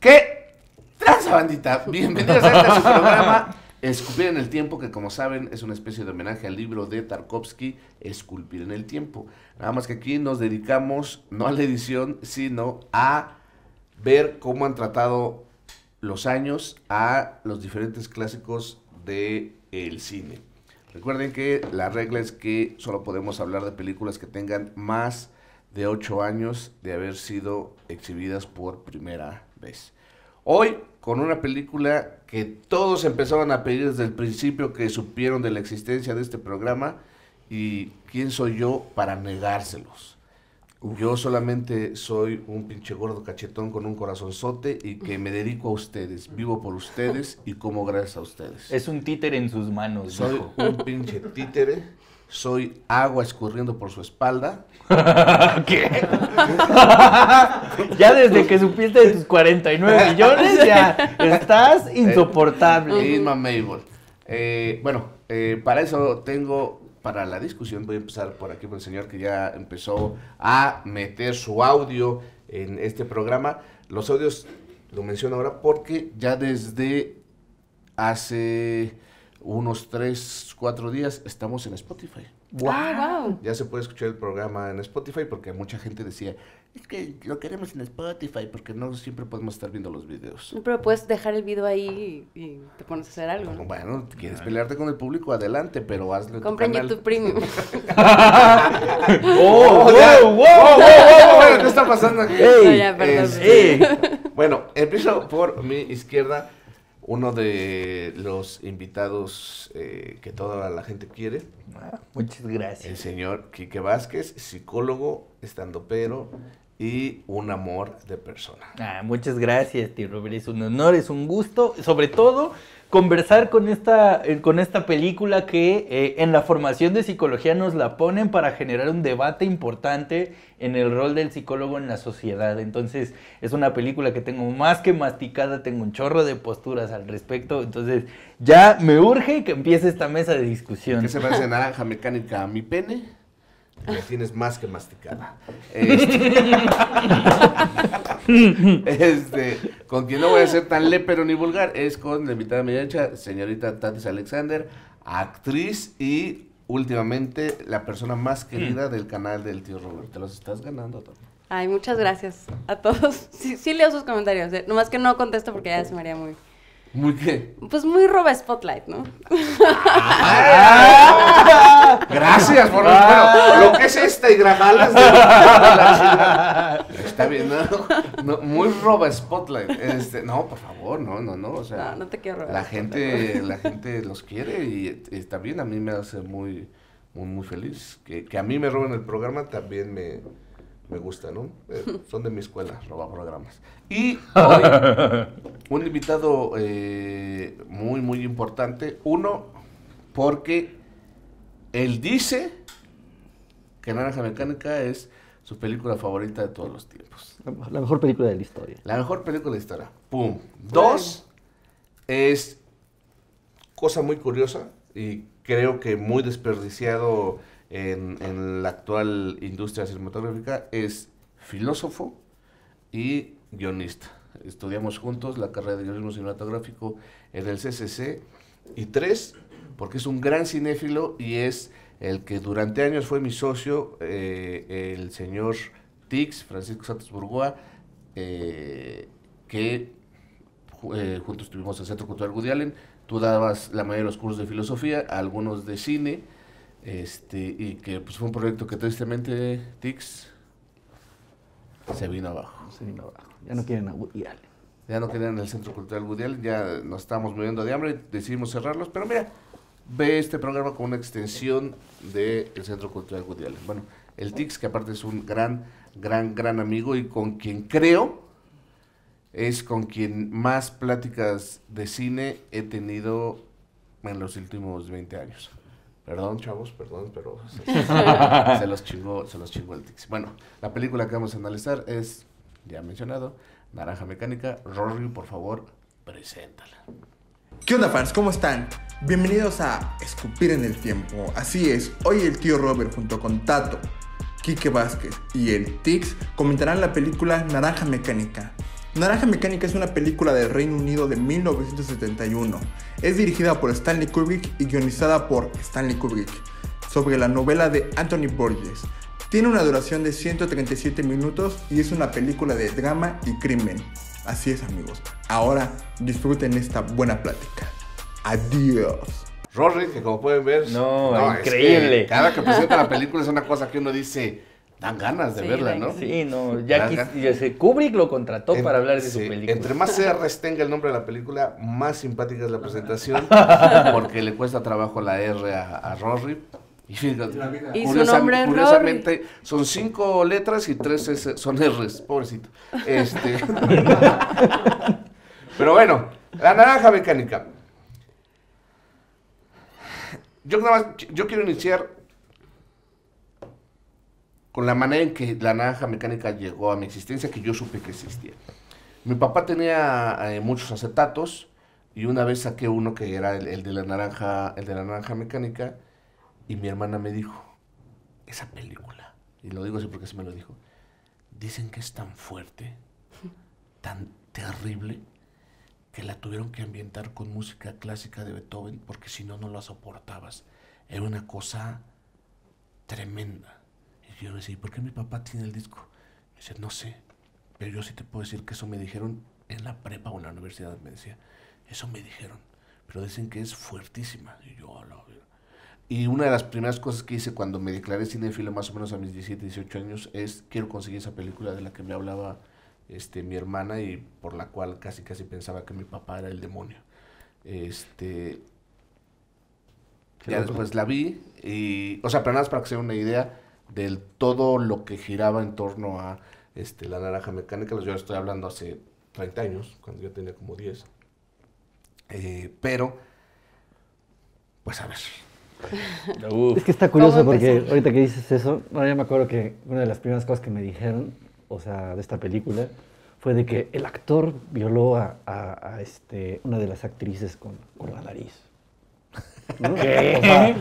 ¿Qué? Tranza bandita, bienvenidos a este programa Esculpir en el tiempo, que como saben es una especie de homenaje al libro de Tarkovsky, Esculpir en el tiempo. Nada más que aquí nos dedicamos no a la edición, sino a ver cómo han tratado los años a los diferentes clásicos de el cine. Recuerden que la regla es que solo podemos hablar de películas que tengan más de 8 años de haber sido exhibidas por primera vez. Hoy, con una película que todos empezaban a pedir desde el principio que supieron de la existencia de este programa, y quién soy yo para negárselos. Yo solamente soy un pinche gordo cachetón con un corazonzote y que me dedico a ustedes. Vivo por ustedes y como gracias a ustedes. Es un títere en sus manos. Soy un pinche títere. Soy agua escurriendo por su espalda. ¿Qué? ya desde que supiste de tus 49 millones, ya estás eh, insoportable. Eh, bueno, eh, para eso tengo para la discusión. Voy a empezar por aquí por el señor que ya empezó a meter su audio en este programa. Los audios lo menciono ahora porque ya desde hace unos 3, 4 días estamos en Spotify. Ah, ya se puede escuchar el programa en Spotify porque mucha gente decía, es que lo queremos en Spotify porque no siempre podemos estar viendo los videos. Pero puedes dejar el video ahí y, te pones a hacer algo. ¿no? Bueno, quieres ah. pelearte con el público, adelante, pero hazlo. Compren tu YouTube Premium. Oh, oh, ¡Oh, wow, wow, wow, ¿Qué está pasando aquí? Bueno, empiezo por mi izquierda. Uno de los invitados eh, que toda la gente quiere. Ah, muchas gracias. El señor Quique Vázquez, psicólogo, estando pero un amor de persona. Ah, muchas gracias, tío Robert. Es un honor, es un gusto, sobre todo conversar con esta, eh, con esta película que eh, en la formación de psicología nos la ponen para generar un debate importante en el rol del psicólogo en la sociedad. Entonces es una película que tengo más que masticada, tengo un chorro de posturas al respecto. Entonces ya me urge que empiece esta mesa de discusión. ¿Qué se parece naranja mecánica a mi pene? Me tienes más que masticada. Ah. Este, este, con quien no voy a ser tan lépero ni vulgar, es con la invitada de mi derecha, señorita Tatis Alexander, actriz y últimamente la persona más querida mm. del canal del tío Robert. Te los estás ganando, Tatis. Ay, muchas gracias a todos. Sí, leo sus comentarios, eh. nomás que no contesto porque ya se me haría muy ¿Muy qué? Pues muy roba Spotlight, ¿no? Ah, gracias por ah. lo que es este y grabarlas Está bien, ¿no? muy roba Spotlight. Este, no, por favor, no, no, no. O sea, no, te quiero robar. La gente, la gente los quiere y, está bien. a mí me hace muy, muy, muy feliz. Que, a mí me roben el programa también me, gusta, ¿no? Eh, son de mi escuela, roba programas. Y hoy, un invitado eh, muy, muy importante. Uno, porque él dice que Naranja Mecánica es su película favorita de todos los tiempos. La mejor película de la historia. La mejor película de la historia. Pum. Dos, es cosa muy curiosa y creo que muy desperdiciado en la actual industria cinematográfica, es filósofo y guionista. Estudiamos juntos la carrera de guionismo cinematográfico en el CCC. Y tres, porque es un gran cinéfilo y es el que durante años fue mi socio, eh, el señor Tix, Francisco Santos Burgoa, eh, que eh, juntos estuvimos en Centro Cultural Woody Allen. Tú dabas la mayoría de los cursos de filosofía, algunos de cine, este, y que pues, fue un proyecto que tristemente Tix se vino abajo. Se vino abajo. Ya no quieren a Woody Allen. Ya no quieren el Centro Cultural Woody ya nos estamos moviendo de hambre y decidimos cerrarlos, pero mira, ve este programa como una extensión del Centro Cultural Woody Bueno, el TIX, que aparte es un gran, gran, gran amigo y con quien creo es con quien más pláticas de cine he tenido en los últimos 20 años. Perdón, chavos, perdón, pero los se los chingó el Tix. Bueno, la película que vamos a analizar es ya mencionado, Naranja Mecánica. Rory, por favor, preséntala. ¿Qué onda fans? ¿Cómo están? Bienvenidos a Escupir en el Tiempo. Así es, hoy el tío Robert junto con Tato, Quique Vázquez y el Tix comentarán la película Naranja Mecánica. Naranja Mecánica es una película del Reino Unido de 1971. Es dirigida por Stanley Kubrick y guionizada por Stanley Kubrick sobre la novela de Anthony Borges, tiene una duración de 137 minutos y es una película de drama y crimen. Así es amigos, ahora disfruten esta buena plática. Adiós. Rory, que como pueden ver, no, increíble. cada que presenta la película es una cosa que uno dice, dan ganas de verla, ¿no? Sí, no, ya que Kubrick lo contrató para hablar de su película. Entre más R's tenga el nombre de la película, más simpática es la presentación, porque le cuesta trabajo la R a, a Rory, y, su nombre curiosamente son cinco letras y tres son R's, pobrecito. Este. Pero bueno, la naranja mecánica. Yo quiero iniciar con la manera en que la naranja mecánica llegó a mi existencia, que yo supe que existía. Mi papá tenía eh, muchos acetatos y una vez saqué uno que era el de la naranja, el de la naranja mecánica y mi hermana me dijo, esa película, y lo digo así porque se me lo dijo, dicen que es tan fuerte, tan terrible, que la tuvieron que ambientar con música clásica de Beethoven porque si no, no la soportabas. Era una cosa tremenda. Y yo le decía, ¿por qué mi papá tiene el disco? Me dice, no sé, pero yo sí te puedo decir que eso me dijeron en la prepa o en la universidad, me decía, eso me dijeron, pero dicen que es fuertísima. Y yo, lo y una de las primeras cosas que hice cuando me declaré cinefilo más o menos a mis 17, 18 años, es quiero conseguir esa película de la que me hablaba este, mi hermana y por la cual casi casi pensaba que mi papá era el demonio. Este, ya después la vi y, o sea, pero nada más para que se una idea del todo lo que giraba en torno a este, la naranja mecánica. Yo estoy hablando hace 30 años, cuando yo tenía como 10. Eh, pero, pues a ver, es que está curioso porque ahorita que dices eso, ahora ya me acuerdo que una de las primeras cosas que me dijeron, o sea, de esta película, fue de que el actor violó a, este, una de las actrices con, la nariz.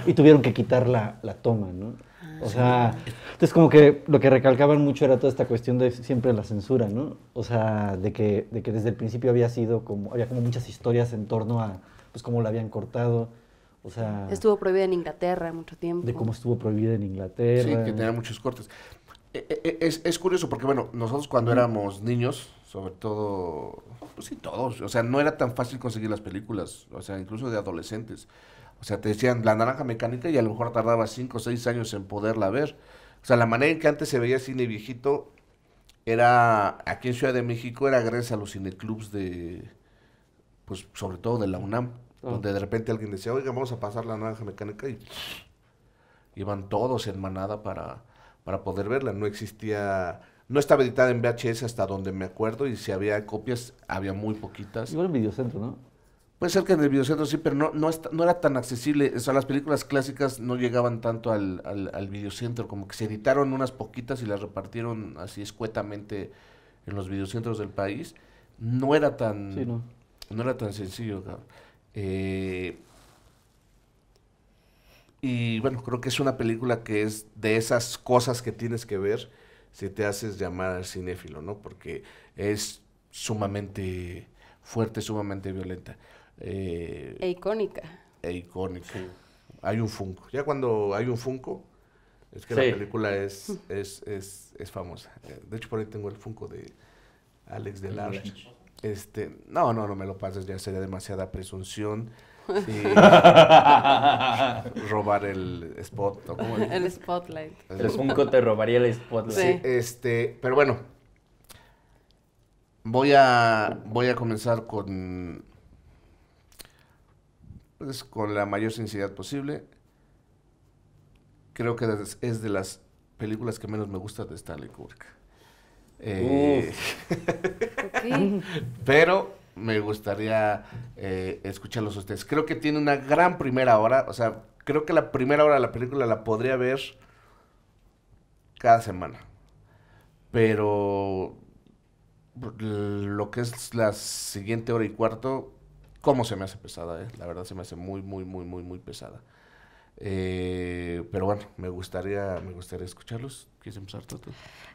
y tuvieron que quitar la, la toma, ¿no? O sea, ah, entonces como que lo que recalcaban mucho era toda esta cuestión de siempre la censura, ¿no? O sea, de que, de que desde el principio había sido como, había como muchas historias en torno a, pues, cómo la habían cortado, estuvo prohibida en Inglaterra mucho tiempo. De cómo estuvo prohibida en Inglaterra. Sí, que tenía muchos cortes. Eh, eh, eh, es, es curioso porque, bueno, nosotros cuando éramos niños, sobre todo, pues sí, todos, o sea, no era tan fácil conseguir las películas, o sea, incluso de adolescentes. O sea, te decían la naranja mecánica y a lo mejor tardaba 5 o 6 años en poderla ver. O sea, la manera en que antes se veía cine viejito era, aquí en Ciudad de México, era gracias a los cineclubs de, pues sobre todo de la UNAM. Donde de repente alguien decía, oiga, vamos a pasar la naranja mecánica y iban todos en manada para, poder verla. No existía, no estaba editada en VHS hasta donde me acuerdo y si había copias, había muy poquitas. Igual en Videocentro, ¿no? Puede ser que en el Videocentro sí, pero no, no, no era tan accesible. O sea, las películas clásicas no llegaban tanto al, al, al Videocentro, como que se editaron unas poquitas y las repartieron así escuetamente en los videocentros del país. No era tan, no. no. era tan sencillo, cabrón. Eh, y bueno, creo que es una película que es de esas cosas que tienes que ver si te haces llamar cinéfilo, ¿no? Porque es sumamente fuerte, sumamente violenta. Eh, e icónica. E icónica. Hay un Funko. Ya cuando hay un Funko, es que la película es, es, es, famosa. Eh, de hecho, por ahí tengo el Funko de Alex de Large. Este, no, no, no me lo pases, ya sería demasiada presunción. Sí. robar el spot. ¿o el spotlight. El Funko te robaría el spotlight. Sí. Este, pero bueno. Voy a, voy a comenzar con, pues, con la mayor sinceridad posible. Creo que es de las películas que menos me gusta de Stanley Kubrick. Eh, pero me gustaría eh, escucharlos a ustedes. Creo que tiene una gran primera hora. O sea, creo que la primera hora de la película la podría ver cada semana. Pero lo que es la siguiente hora y cuarto, como se me hace pesada, eh? La verdad se me hace muy, muy, muy, muy, muy pesada. Eh, pero bueno, me gustaría, me gustaría escucharlos. ¿Quieres empezar, tú?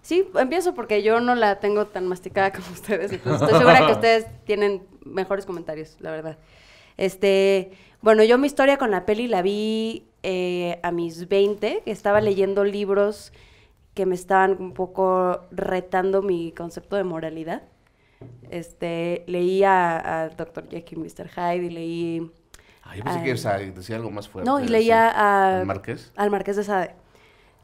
Sí, empiezo porque yo no la tengo tan masticada como ustedes. estoy segura que ustedes tienen mejores comentarios, la verdad. Este, bueno, yo mi historia con la peli la vi eh, a mis 20, estaba leyendo libros que me estaban un poco retando mi concepto de moralidad. Este, leí a, a Dr. Jekyll y Mr. Hyde y leí Ah, pensé que decía algo más fuerte. No, y leía a, al Marqués. Al Marqués de Sade.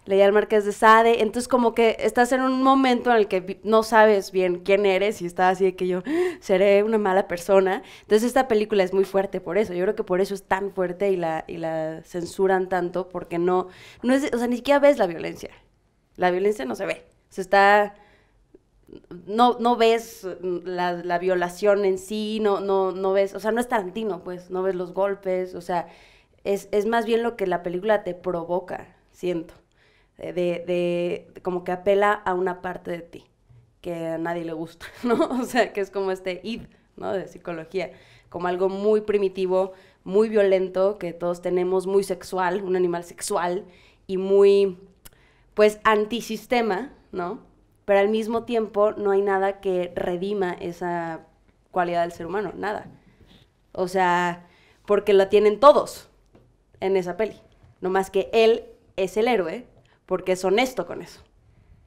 Leía al Marqués de Sade. Entonces, como que estás en un momento en el que no sabes bien quién eres y estás así de que yo ah, seré una mala persona. Entonces, esta película es muy fuerte por eso. Yo creo que por eso es tan fuerte y la, y la censuran tanto porque no, no es, o sea, ni siquiera ves la violencia. La violencia no se ve. Se está no, no ves mm, la, violación en sí, no, no, no ves, o sea, no es Tarantino, pues, no ves los golpes, o sea, es, es más bien lo que la película te provoca, siento, de, de, como que apela a una parte de ti que a nadie le gusta, ¿no? O sea, que es como este id, ¿no? De psicología, como algo muy primitivo, muy violento, que todos tenemos, muy sexual, un animal sexual y muy, pues, antisistema, ¿no? pero al mismo tiempo no hay nada que redima esa cualidad del ser humano, nada. O sea, porque la tienen todos en esa peli. No más que él es el héroe porque es honesto con eso.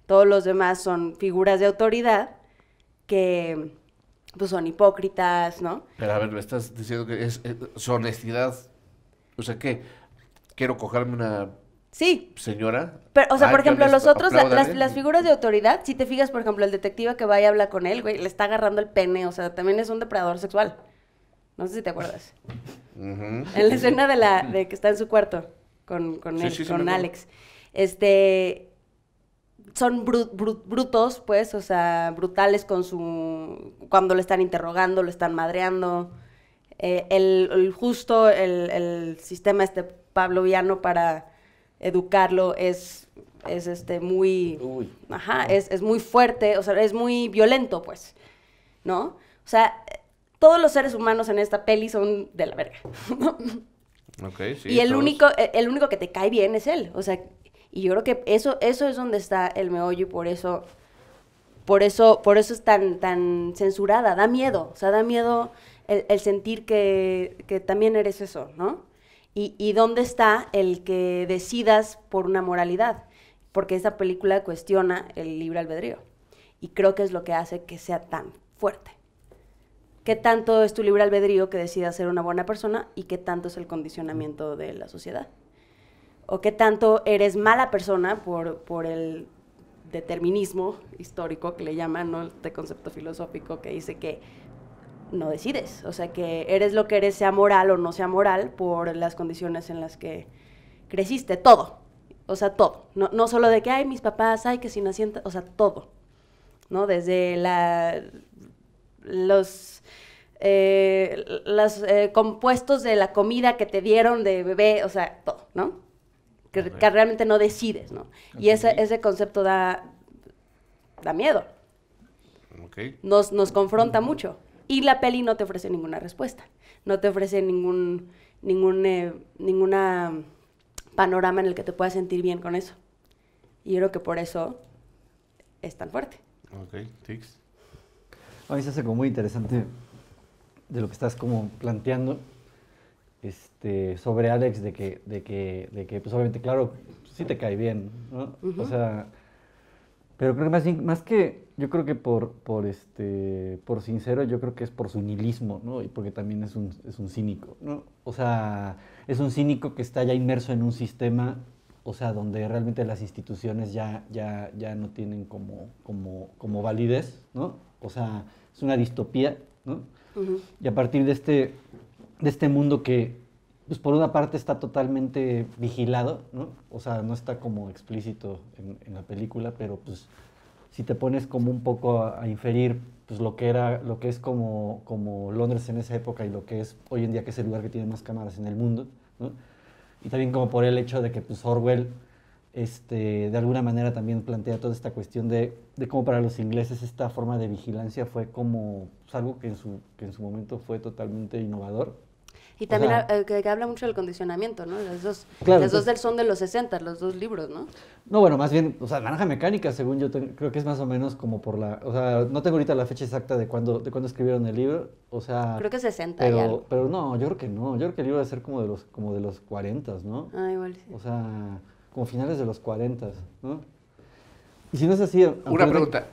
Todos los demás son figuras de autoridad que pues son hipócritas, ¿no? Pero a ver, me estás diciendo que es, su honestidad. O sea, que quiero cogerme una Sí. Señora. Pero, o sea, ah, por ejemplo, los otros, las, figuras de autoridad, si te fijas, por ejemplo, el detective que va y habla con él, güey, le está agarrando el pene, o sea, también es un depredador sexual. No sé si te acuerdas. En la escena de la, de que está en su cuarto con, con, Alex. Este son brutos, pues, o sea, brutales con su. cuando lo están interrogando, lo están madreando. Eh, el, justo el, el sistema este Pablo Viano para educarlo es, es este muy, es, muy fuerte, o sea, es muy violento, pues, ¿no? O sea, todos los seres humanos en esta peli son de la verga. y el único, e, el único que te cae bien es él, o sea, y yo creo que eso, eso es donde está el meollo y por eso, por eso, por eso es tan, tan censurada, da miedo, o sea, da miedo el, sentir que, que también eres eso, ¿no? y, dónde está el que decidas por una moralidad, porque esa película cuestiona el libre albedrío y creo que es lo que hace que sea tan fuerte. ¿Qué tanto es tu libre albedrío que decidas ser una buena persona y qué tanto es el condicionamiento de la sociedad? ¿O qué tanto eres mala persona por, el determinismo histórico que le llaman, ¿no? este concepto filosófico que dice que no decides. O sea, que eres lo que eres, sea moral o no sea moral, por las condiciones en las que creciste, todo. O sea, todo. No, solo de que, hay mis papás, hay que si no o sea, todo. ¿No? Desde la, los, eh, eh, compuestos de la comida que te dieron de bebé, o sea, todo, ¿no? Que, realmente no decides, ¿no? Y ese, concepto da, da miedo. Nos, nos confronta mucho. Y la peli no te ofrece ninguna respuesta, no te ofrece ningún, ningún eh, ninguna panorama en el que te puedas sentir bien con eso. Y yo creo que por eso es tan fuerte. Ok, Tix. A mí se hace como muy interesante de lo que estás como planteando este, sobre Alex, de que, de que, que pues obviamente, claro, sí te cae bien, ¿no? O sea, pero creo que más, más que yo creo que por, por, este, por sincero, yo creo que es por su nihilismo, ¿no? Y porque también es un, es un cínico, ¿no? O sea, es un cínico que está ya inmerso en un sistema, o sea, donde realmente las instituciones ya, ya, ya no tienen como, como, como validez, ¿no? O sea, es una distopía, ¿no? Y a partir de este, de este mundo que, pues por una parte está totalmente vigilado, ¿no? O sea, no está como explícito en la película, pero pues si te pones como un poco a, inferir pues lo que era lo que es como, como Londres en esa época y lo que es hoy en día que es el lugar que tiene más cámaras en el mundo, Y también como por el hecho de que pues Orwell este, de alguna manera también plantea toda esta cuestión de, de, cómo para los ingleses esta forma de vigilancia fue como pues, algo que en, su, que en su momento fue totalmente innovador y también eh, que, habla mucho del condicionamiento, ¿no? Las dos, las dos son de los 60, los dos libros, ¿no? No, bueno, más bien, o sea, Naranja Mecánica, según yo creo que es más o menos como por la, o sea, no tengo ahorita la fecha exacta de cuando de cuando escribieron el libro, o sea, creo que 60 pero, pero no, yo creo que no, yo creo que el libro debe ser como de los como de los 40, ¿no? Ah, igual sí. O sea, como finales de los 40, ¿no? Y si no es así, una pregunta.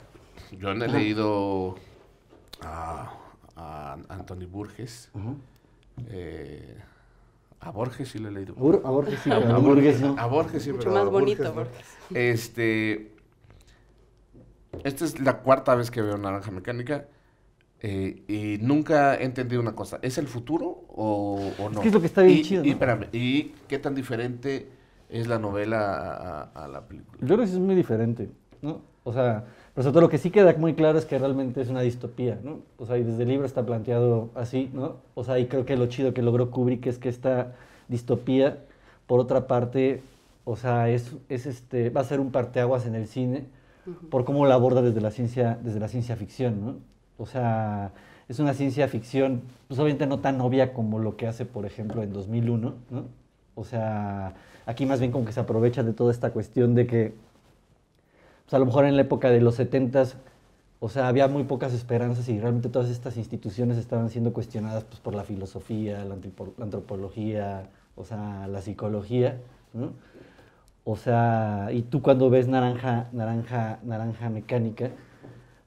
Yo no he leído a, a, Anthony Burgess. Ajá eh, a Borges sí lo he leído. a Borges sí, a, Borges, no. a Borges Mucho más bonito, Borges. Este, esta es la cuarta vez que veo Naranja Mecánica. Eh, y nunca he entendido una cosa. ¿Es el futuro o, no? Es, que es lo que está bien y, chido. Y, qué tan diferente es la novela a, a, la película? Yo creo que es muy diferente, ¿no? O sea, pero sobre todo lo que sí queda muy claro es que realmente es una distopía, ¿no? O sea, y desde el libro está planteado así, ¿no? O sea, y creo que lo chido que logró Kubrick es que esta distopía, por otra parte, o sea, es, es este, va a ser un parteaguas en el cine por cómo la aborda desde la ciencia, desde la ciencia ficción, ¿no? O sea, es una ciencia ficción, pues obviamente no tan obvia como lo que hace, por ejemplo, en 2001, ¿no? O sea, aquí más bien como que se aprovecha de toda esta cuestión de que sea, pues, a lo mejor en la época de los 70 o sea, había muy pocas esperanzas y realmente todas estas instituciones estaban siendo cuestionadas pues, por la filosofía, la, antropología, o sea, la psicología, ¿no? O sea, y tú cuando ves naranja, naranja, naranja mecánica,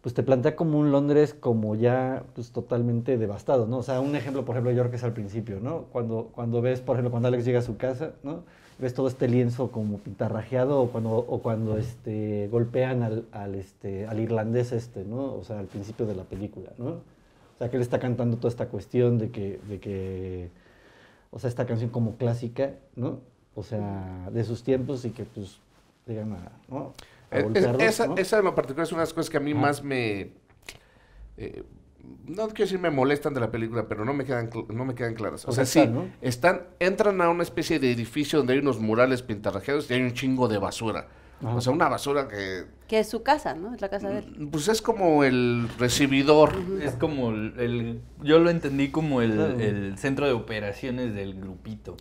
pues te plantea como un Londres como ya pues totalmente devastado, ¿no? O sea, un ejemplo, por ejemplo, York es al principio, ¿no? Cuando, cuando ves, por ejemplo, cuando Alex llega a su casa, ¿no? ves todo este lienzo como pintarrajeado o cuando, o cuando este, golpean al, este, al irlandés este, ¿no? O sea, al principio de la película, ¿no? O sea, que él está cantando toda esta cuestión de que, de que o sea, esta canción como clásica, ¿no? O sea, de sus tiempos y que pues llegan a, ¿no? Eh, esa, esa en particular es una de las cosas que a mí más me... Eh, no quiero decir me molestan de la película, pero no me quedan, no me quedan claras. O, pues sea, sí, están, entran a una especie de edificio donde hay unos murales pintarrajeados y hay un chingo de basura. O sea, una basura que... Que es su casa, ¿no? Es la casa de él. Mm, pues es como el recibidor. Es como el... yo lo entendí como el, centro de operaciones del grupito.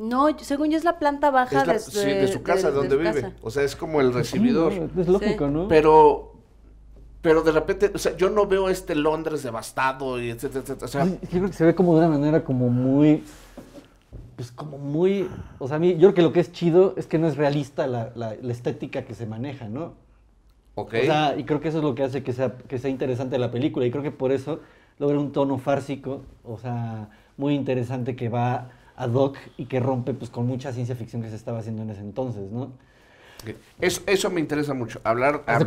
No, según yo es la planta baja de, este, sí, de, su casa, donde vive. O sea, es como el recibidor. es lógico, ¿no? Pero pero de repente, o sea, yo no veo este Londres devastado y etcétera, etcétera. O sea, yo creo que se ve como de una manera como muy, pues como muy, o sea, a mí, yo creo que lo que es chido es que no es realista la, estética que se maneja, ¿no? Ok. O sea, y creo que eso es lo que hace que sea, que sea interesante la película y creo que por eso logra un tono fársico, o sea, muy interesante que va a Doc y que rompe pues con mucha ciencia ficción que se estaba haciendo en ese entonces, ¿no? Eso, eso me interesa mucho, hablar, hablar,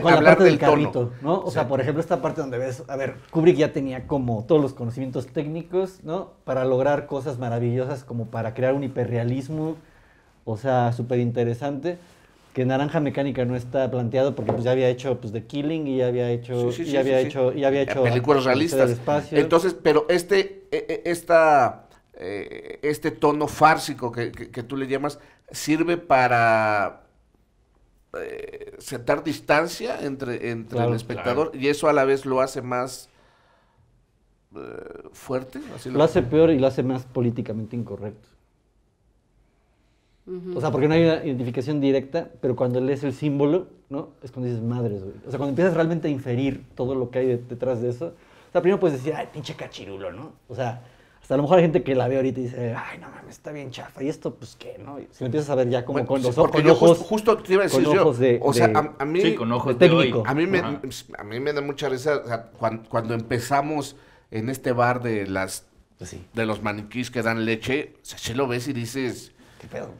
con la parte del, carrito, tono. ¿no? O sea, por ejemplo, esta parte donde ves, a ver, Kubrick ya tenía como todos los conocimientos técnicos, ¿no? Para lograr cosas maravillosas, como para crear un hiperrealismo, o sea, súper interesante que Naranja Mecánica no está planteado porque pues, ya había hecho pues The Killing y ya había hecho y había hecho y había eh, hecho películas realistas. Entonces, pero este e, e, esta eh, este tono fársico que, tú le llamas sirve para eh, sentar distancia entre, entre el espectador y eso a la vez lo hace más eh, fuerte. lo, hace peor y lo hace más políticamente incorrecto. O sea, porque no hay una identificación directa, pero cuando lees el símbolo, ¿no? Es cuando dices madres, O sea, cuando empiezas realmente a inferir todo lo que hay detrás de eso. O sea, primero puedes decir, ay, pinche cachirulo, ¿no? O sea, a lo mejor hay gente que la ve ahorita y dice, ay, no mames, está bien chafa. Y esto, pues, ¿qué, no? Si lo empiezas a ver ya como con pues, los ojos. yo justo, te iba a decir yo. De, o sea, a, mí. con ojos De a, mí me, a mí me da mucha risa o sea, cuando, empezamos en este bar de las. Pues de los maniquís que dan leche, se lo ves y dices. ¿Qué pedo?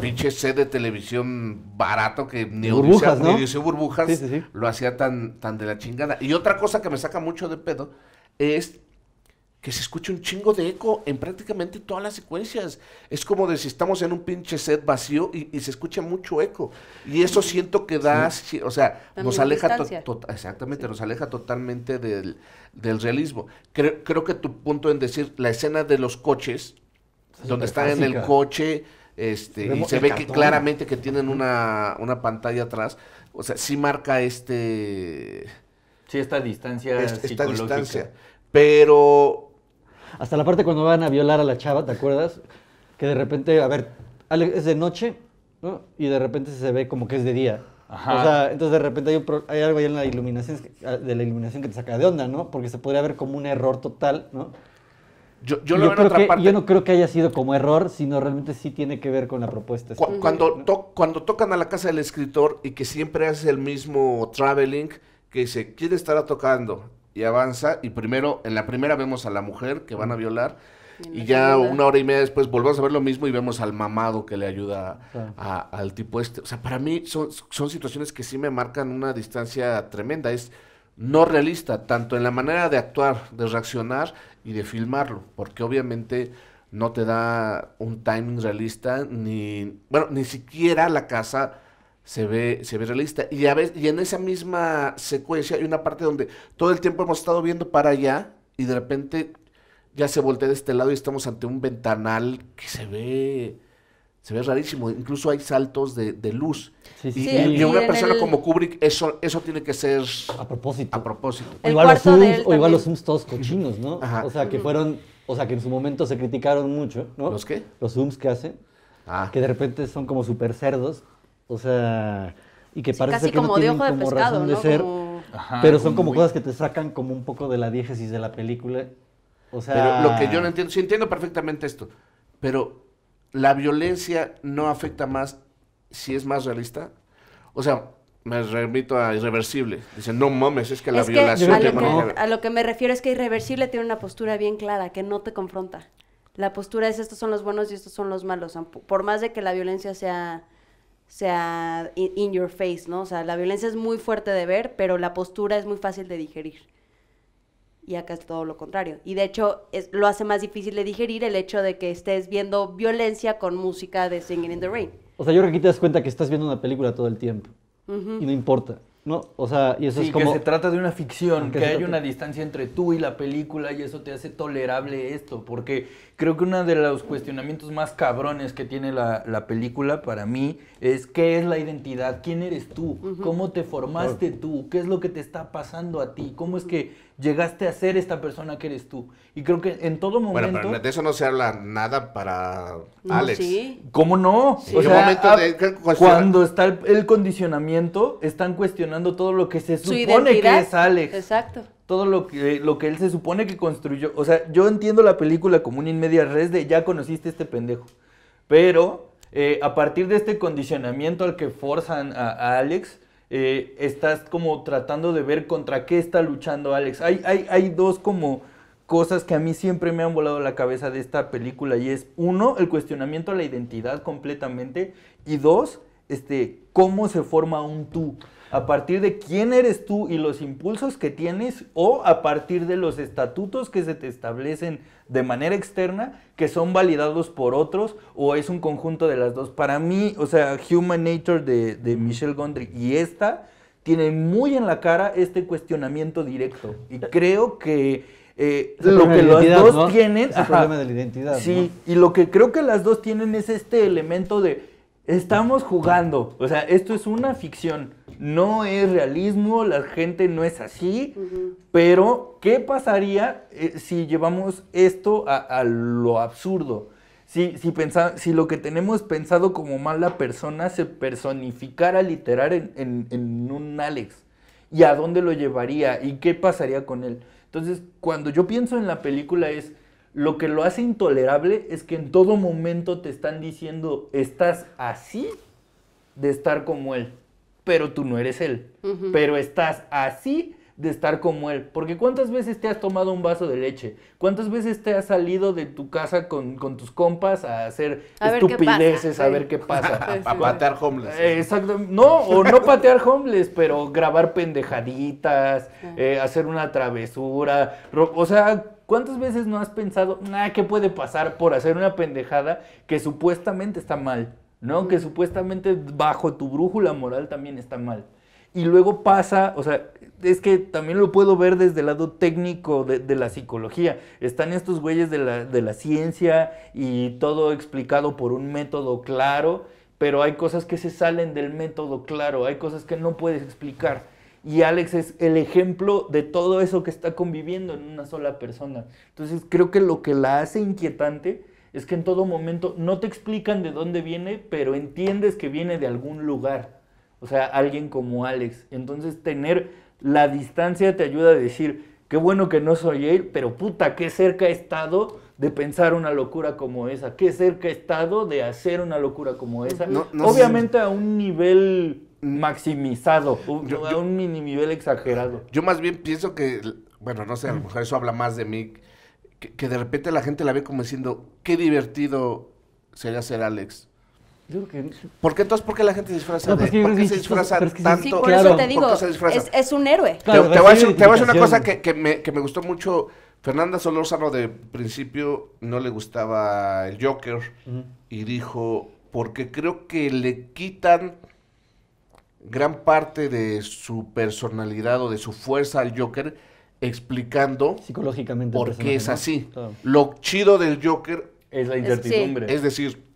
pinche sede de televisión barato que ni burbujas, ¿no? ni dice burbujas sí, sí, sí. lo hacía tan, tan de la chingada. Y otra cosa que me saca mucho de pedo es que se escuche un chingo de eco en prácticamente todas las secuencias. Es como de si estamos en un pinche set vacío y, se escucha mucho eco. Y eso siento que da, o sea, nos aleja, tota, exactamente, nos aleja totalmente del, realismo. Creo, que tu punto en decir la escena de los coches, donde están en el coche este, y se ve que claramente que tienen una, pantalla atrás, o sea, sí marca este... Sí, esta distancia. esta distancia. Pero hasta la parte cuando van a violar a la chava, ¿te acuerdas? Que de repente, a ver, es de noche, ¿no? Y de repente se ve como que es de día. O sea, entonces de repente hay, hay algo ahí en la iluminación, ah, de la iluminación que te saca de onda, ¿no? Porque se podría ver como un error total, ¿no? Yo, yo, no creo que haya sido como error, sino realmente sí tiene que ver con la propuesta. cuando, cuando tocan a la casa del escritor y que siempre hace el mismo traveling, que dice, ¿quién estará tocando? y avanza y primero, en la primera vemos a la mujer que van a violar y ya una hora y media después volvemos a ver lo mismo y vemos al mamado que le ayuda al tipo este. O sea, para mí son, son situaciones que sí me marcan una distancia tremenda. Es no realista, tanto en la manera de actuar, de reaccionar y de filmarlo, porque obviamente no te da un timing realista, ni, bueno, ni siquiera la casa se ve, se ve realista. Y, a veces, y en esa misma secuencia hay una parte donde todo el tiempo hemos estado viendo para allá y de repente ya se voltea de este lado y estamos ante un ventanal que se ve se ve rarísimo. Incluso hay saltos de, luz. y, una persona como Kubrick, eso, eso tiene que ser a propósito. A propósito. igual, los zooms, igual los zooms todos cochinos, ¿no? O sea, que fueron, o sea, que en su momento se criticaron mucho, ¿no? ¿Los qué? Los zooms que hacen. Ah. Que de repente son como super cerdos, o sea, y que parece casi que como no de ojo de pescado, ¿no? pero son como cosas que te sacan como un poco de la diégesis de la película. O sea, lo que yo no entiendo, sí entiendo perfectamente esto, pero la violencia no afecta más si es más realista. O sea, me remito a Irreversible. Dicen, no mames, es que la violación... a, lo que, me refiero es que Irreversible tiene una postura bien clara, que no te confronta. La postura es estos son los buenos y estos son los malos. Por más de que la violencia sea sea in, your face, ¿no? O sea, la violencia es muy fuerte de ver, pero la postura es muy fácil de digerir. Y acá es todo lo contrario. Y de hecho, lo hace más difícil de digerir el hecho de que estés viendo violencia con música de Singing in the Rain. O sea, yo creo que aquí te das cuenta que estás viendo una película todo el tiempo. Y no importa. No, o sea, y eso es como... que se trata de una ficción, que, hay una distancia entre tú y la película y eso te hace tolerable esto, porque creo que uno de los cuestionamientos más cabrones que tiene la, película para mí es qué es la identidad, quién eres tú, cómo te formaste tú, qué es lo que te está pasando a ti, cómo es que llegaste a ser esta persona que eres tú. Y creo que en todo momento. Bueno, pero de eso no se habla nada para Alex. Sí. ¿Cómo no? Sí. O sea, cuando está el, condicionamiento, están cuestionando todo lo que se supone que es Alex. Exacto. Todo lo que, lo que él se supone que construyó. O sea, yo entiendo la película como un inmedia res de ya conociste este pendejo. Pero eh, a partir de este condicionamiento al que forzan a, Alex, eh, estás como tratando de ver contra qué está luchando Alex. Hay, hay, hay dos como cosas que a mí siempre me han volado la cabeza de esta película y es, uno, el cuestionamiento a la identidad completamente y dos, este, cómo se forma un tú. A partir de quién eres tú y los impulsos que tienes o a partir de los estatutos que se te establecen de manera externa que son validados por otros o es un conjunto de las dos. Para mí, o sea, Human Nature de, de Michelle Gondry y esta tiene muy en la cara este cuestionamiento directo y creo que eh, lo que las dos tienen... Es problema de la identidad. Sí, y lo que creo que las dos tienen es este elemento de estamos jugando. O sea, esto es una ficción. No es realismo, la gente no es así. Pero, ¿qué pasaría eh, si llevamos esto a, lo absurdo? Si, si, si, lo que tenemos pensado como mala persona se personificara literal en, en un Alex, ¿y a dónde lo llevaría? ¿Y qué pasaría con él? Entonces, cuando yo pienso en la película es, lo que lo hace intolerable es que en todo momento te están diciendo, estás así de estar como él, pero tú no eres él, pero estás así de estar como él. Porque ¿cuántas veces te has tomado un vaso de leche? ¿Cuántas veces te has salido de tu casa con, tus compas a hacer estupideces, a ver qué pasa? A patear homeless. Eh, exacto. No, o no patear homeless, pero grabar pendejaditas, ah. eh, hacer una travesura. O sea, ¿Cuántas veces no has pensado, nada, ¿qué puede pasar por hacer una pendejada que supuestamente está mal? ¿No? Que supuestamente bajo tu brújula moral también está mal y luego pasa, o sea, es que también lo puedo ver desde el lado técnico de, la psicología. Están estos güeyes de la, de la, ciencia y todo explicado por un método claro, pero hay cosas que se salen del método claro, hay cosas que no puedes explicar. Y Alex es el ejemplo de todo eso que está conviviendo en una sola persona. Entonces creo que lo que la hace inquietante es que en todo momento no te explican de dónde viene, pero entiendes que viene de algún lugar. O sea, alguien como Alex. Entonces, tener la distancia te ayuda a decir, qué bueno que no soy él, pero puta, qué cerca he estado de pensar una locura como esa, qué cerca he estado de hacer una locura como esa. Obviamente a un nivel maximizado, a un mini nivel exagerado. Yo más bien pienso que, bueno, no sé, a lo mejor eso habla más de mí, que de repente la gente la ve como diciendo, qué divertido sería ser Alex. Yo creo entonces, ¿por qué la gente disfraza ¿Por qué se disfraza tanto? te digo, es, un héroe. te, voy a decir, una cosa que, me, gustó mucho. Fernanda Solórzano de principio no le gustaba el Joker y dijo, porque creo que le quitan gran parte de su personalidad o de su fuerza al Joker explicando psicológicamente por qué es así. Lo chido del Joker es la incertidumbre. Es decir,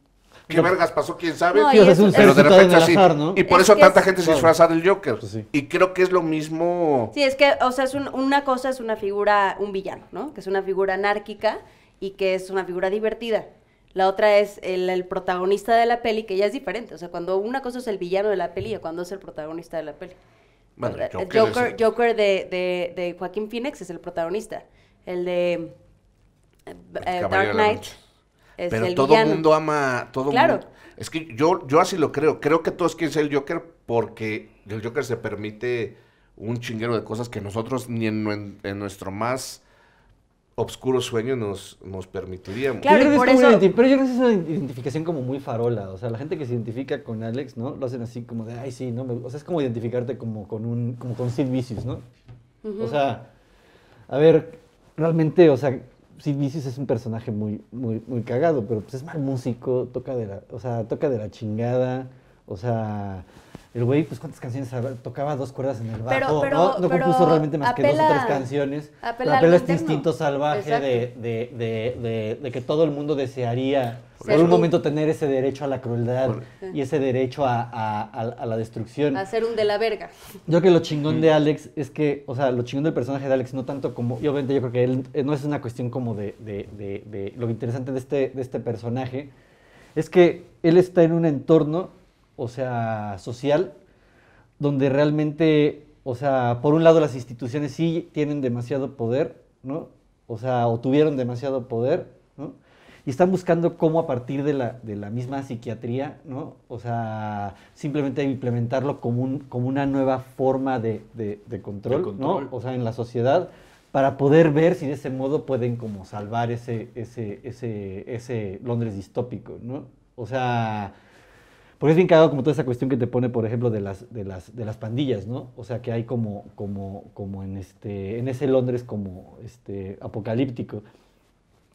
qué vergas pasó, quién sabe. y pero de repente así. Y por eso tanta gente se disfraza del Joker. Pues y creo que es lo mismo. Sí, es que, o sea, es una cosa es una figura, un villano, ¿no? Que es una figura anárquica y que es una figura divertida. La otra es el, protagonista de la peli, que ya es diferente. O sea, cuando una cosa es el villano de la peli y cuando es el protagonista de la peli. Bueno, el Joker, de, Joaquín Phoenix es el protagonista. El de eh, Dark Knight pero todo el mundo ama, todo claro. Es que yo, yo así lo creo. Creo que todos quieren ser el Joker porque el Joker se permite un chinguero de cosas que nosotros ni en, nuestro más obscuro sueño nos, nos permitiríamos. pero yo creo que es una identificación como muy farola. O sea, la gente que se identifica con Alex, ¿no? Lo hacen así como de, ay, sí, ¿no? O sea, es como identificarte como con un, como con Sid ¿no? O sea, a ver, realmente, o sea, sí, Vicious es un personaje muy, muy, muy cagado, pero pues es mal músico, toca de la, o sea, toca de la chingada, o sea, el güey, pues cuántas canciones tocaba dos cuerdas en el bajo, no, compuso realmente más que dos o tres canciones. Apela, apela este instinto salvaje de, de, de, que todo el mundo desearía por, un momento tener ese derecho a la crueldad y ese derecho a, la destrucción. A ser un de la verga. Yo creo que lo chingón de mm. Alex es que, o sea, lo chingón del personaje de Alex no tanto como, obviamente yo creo que él eh, no es una cuestión como de, de lo interesante de este, de este personaje, es que él está en un entorno o sea, social, donde realmente, o sea, por un lado las instituciones sí tienen demasiado poder, ¿no? O sea, o tuvieron demasiado poder, ¿no? Y están buscando cómo a partir de la, de la misma psiquiatría, ¿no? O sea, simplemente implementarlo como, un, como una nueva forma de, de, control, ¿no? O sea, en la sociedad, para poder ver si de ese modo pueden como salvar ese, ese, ese, ese Londres distópico, ¿no? O sea, porque es bien cagado como toda esa cuestión que te pone, por ejemplo, de las, de las, de las pandillas, ¿no? O sea, que hay como, como, como en, este, en ese Londres como este, apocalíptico.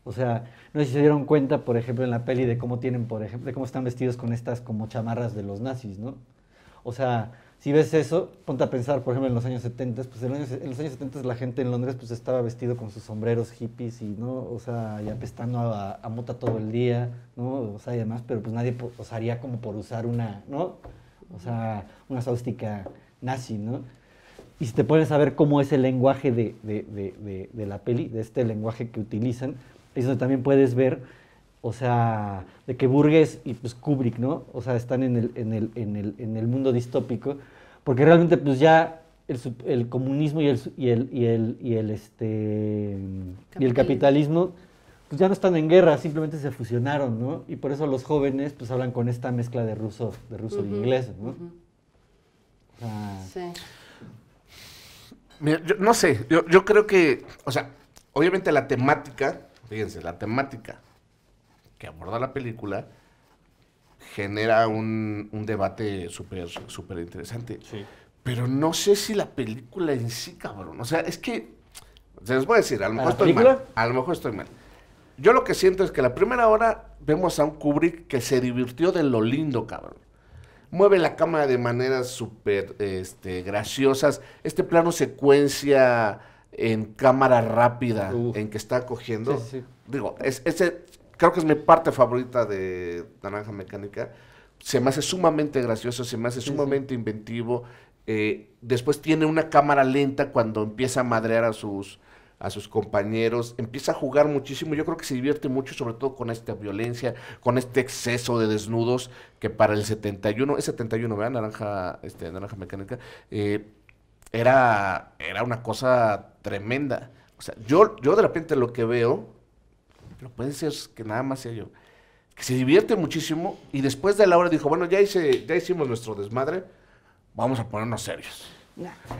O sea, no sé si se dieron cuenta, por ejemplo, en la peli de cómo tienen, por ejemplo, de cómo están vestidos con estas como chamarras de los nazis, ¿no? O sea, si ves eso, ponte a pensar, por ejemplo, en los años 70, pues en los años, 70 la gente en Londres pues estaba vestido con sus sombreros hippies y, ¿no? O sea, ya apestando a, mota todo el día, ¿no? O sea, y demás, pero pues nadie osaría como por usar una, ¿no? O sea, una sáustica nazi, ¿no? Y si te pones a ver cómo es el lenguaje de, de, de, de la peli, de este lenguaje que utilizan, eso también puedes ver o sea, de que Burgess y pues, Kubrick, ¿no? O sea, están en el, en el, mundo distópico. Porque realmente, pues ya el, comunismo y el, y el, y el, este, capitalismo. Y el capitalismo, pues ya no están en guerra, simplemente se fusionaron, ¿no? Y por eso los jóvenes, pues hablan con esta mezcla de ruso, de ruso y inglés, ¿no? sí. Mira, no sé, yo, yo creo que, o sea, obviamente la temática, fíjense, la temática que aborda la película genera un, debate súper interesante. Pero no sé si la película en sí, cabrón. O sea, es que, se les voy a decir, a lo mejor estoy mal. A lo mejor estoy mal. Yo lo que siento es que la primera hora vemos a un Kubrick que se divirtió de lo lindo, cabrón. Mueve la cámara de maneras súper este, graciosas. Este plano secuencia en cámara rápida en que está cogiendo. Digo, es, ese creo que es mi parte favorita de Naranja Mecánica. Se me hace sumamente gracioso, se me hace sumamente inventivo. Eh, después tiene una cámara lenta cuando empieza a madrear a sus, a sus compañeros, empieza a jugar muchísimo, yo creo que se divierte mucho, sobre todo con esta violencia, con este exceso de desnudos, que para el 71, es 71, ¿verdad? Naranja, este, naranja mecánica, eh, era, era una cosa tremenda. O sea, yo, yo de repente lo que veo pero puede ser que nada más sea yo, que se divierte muchísimo y después de la hora dijo, bueno, ya, hice, ya hicimos nuestro desmadre, vamos a ponernos serios.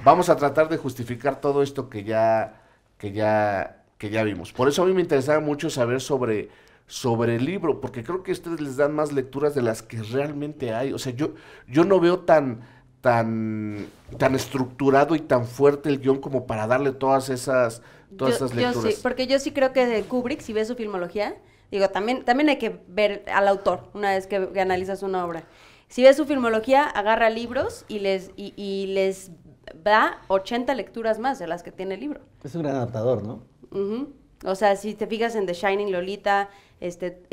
Vamos a tratar de justificar todo esto que ya, que ya, que ya vimos. Por eso a mí me interesaba mucho saber sobre, sobre el libro, porque creo que ustedes les dan más lecturas de las que realmente hay. O sea, yo, yo no veo tan, tan, tan estructurado y tan fuerte el guión como para darle todas esas todas esas lecturas. porque yo sí creo que de Kubrick, si ves su filmología, digo, también, también hay que ver al autor una vez que, analizas una obra. Si ves su filmología, agarra libros y les, y, les da 80 lecturas más de las que tiene el libro. Es un gran adaptador, ¿no? O sea, si te fijas en The Shining, Lolita, este,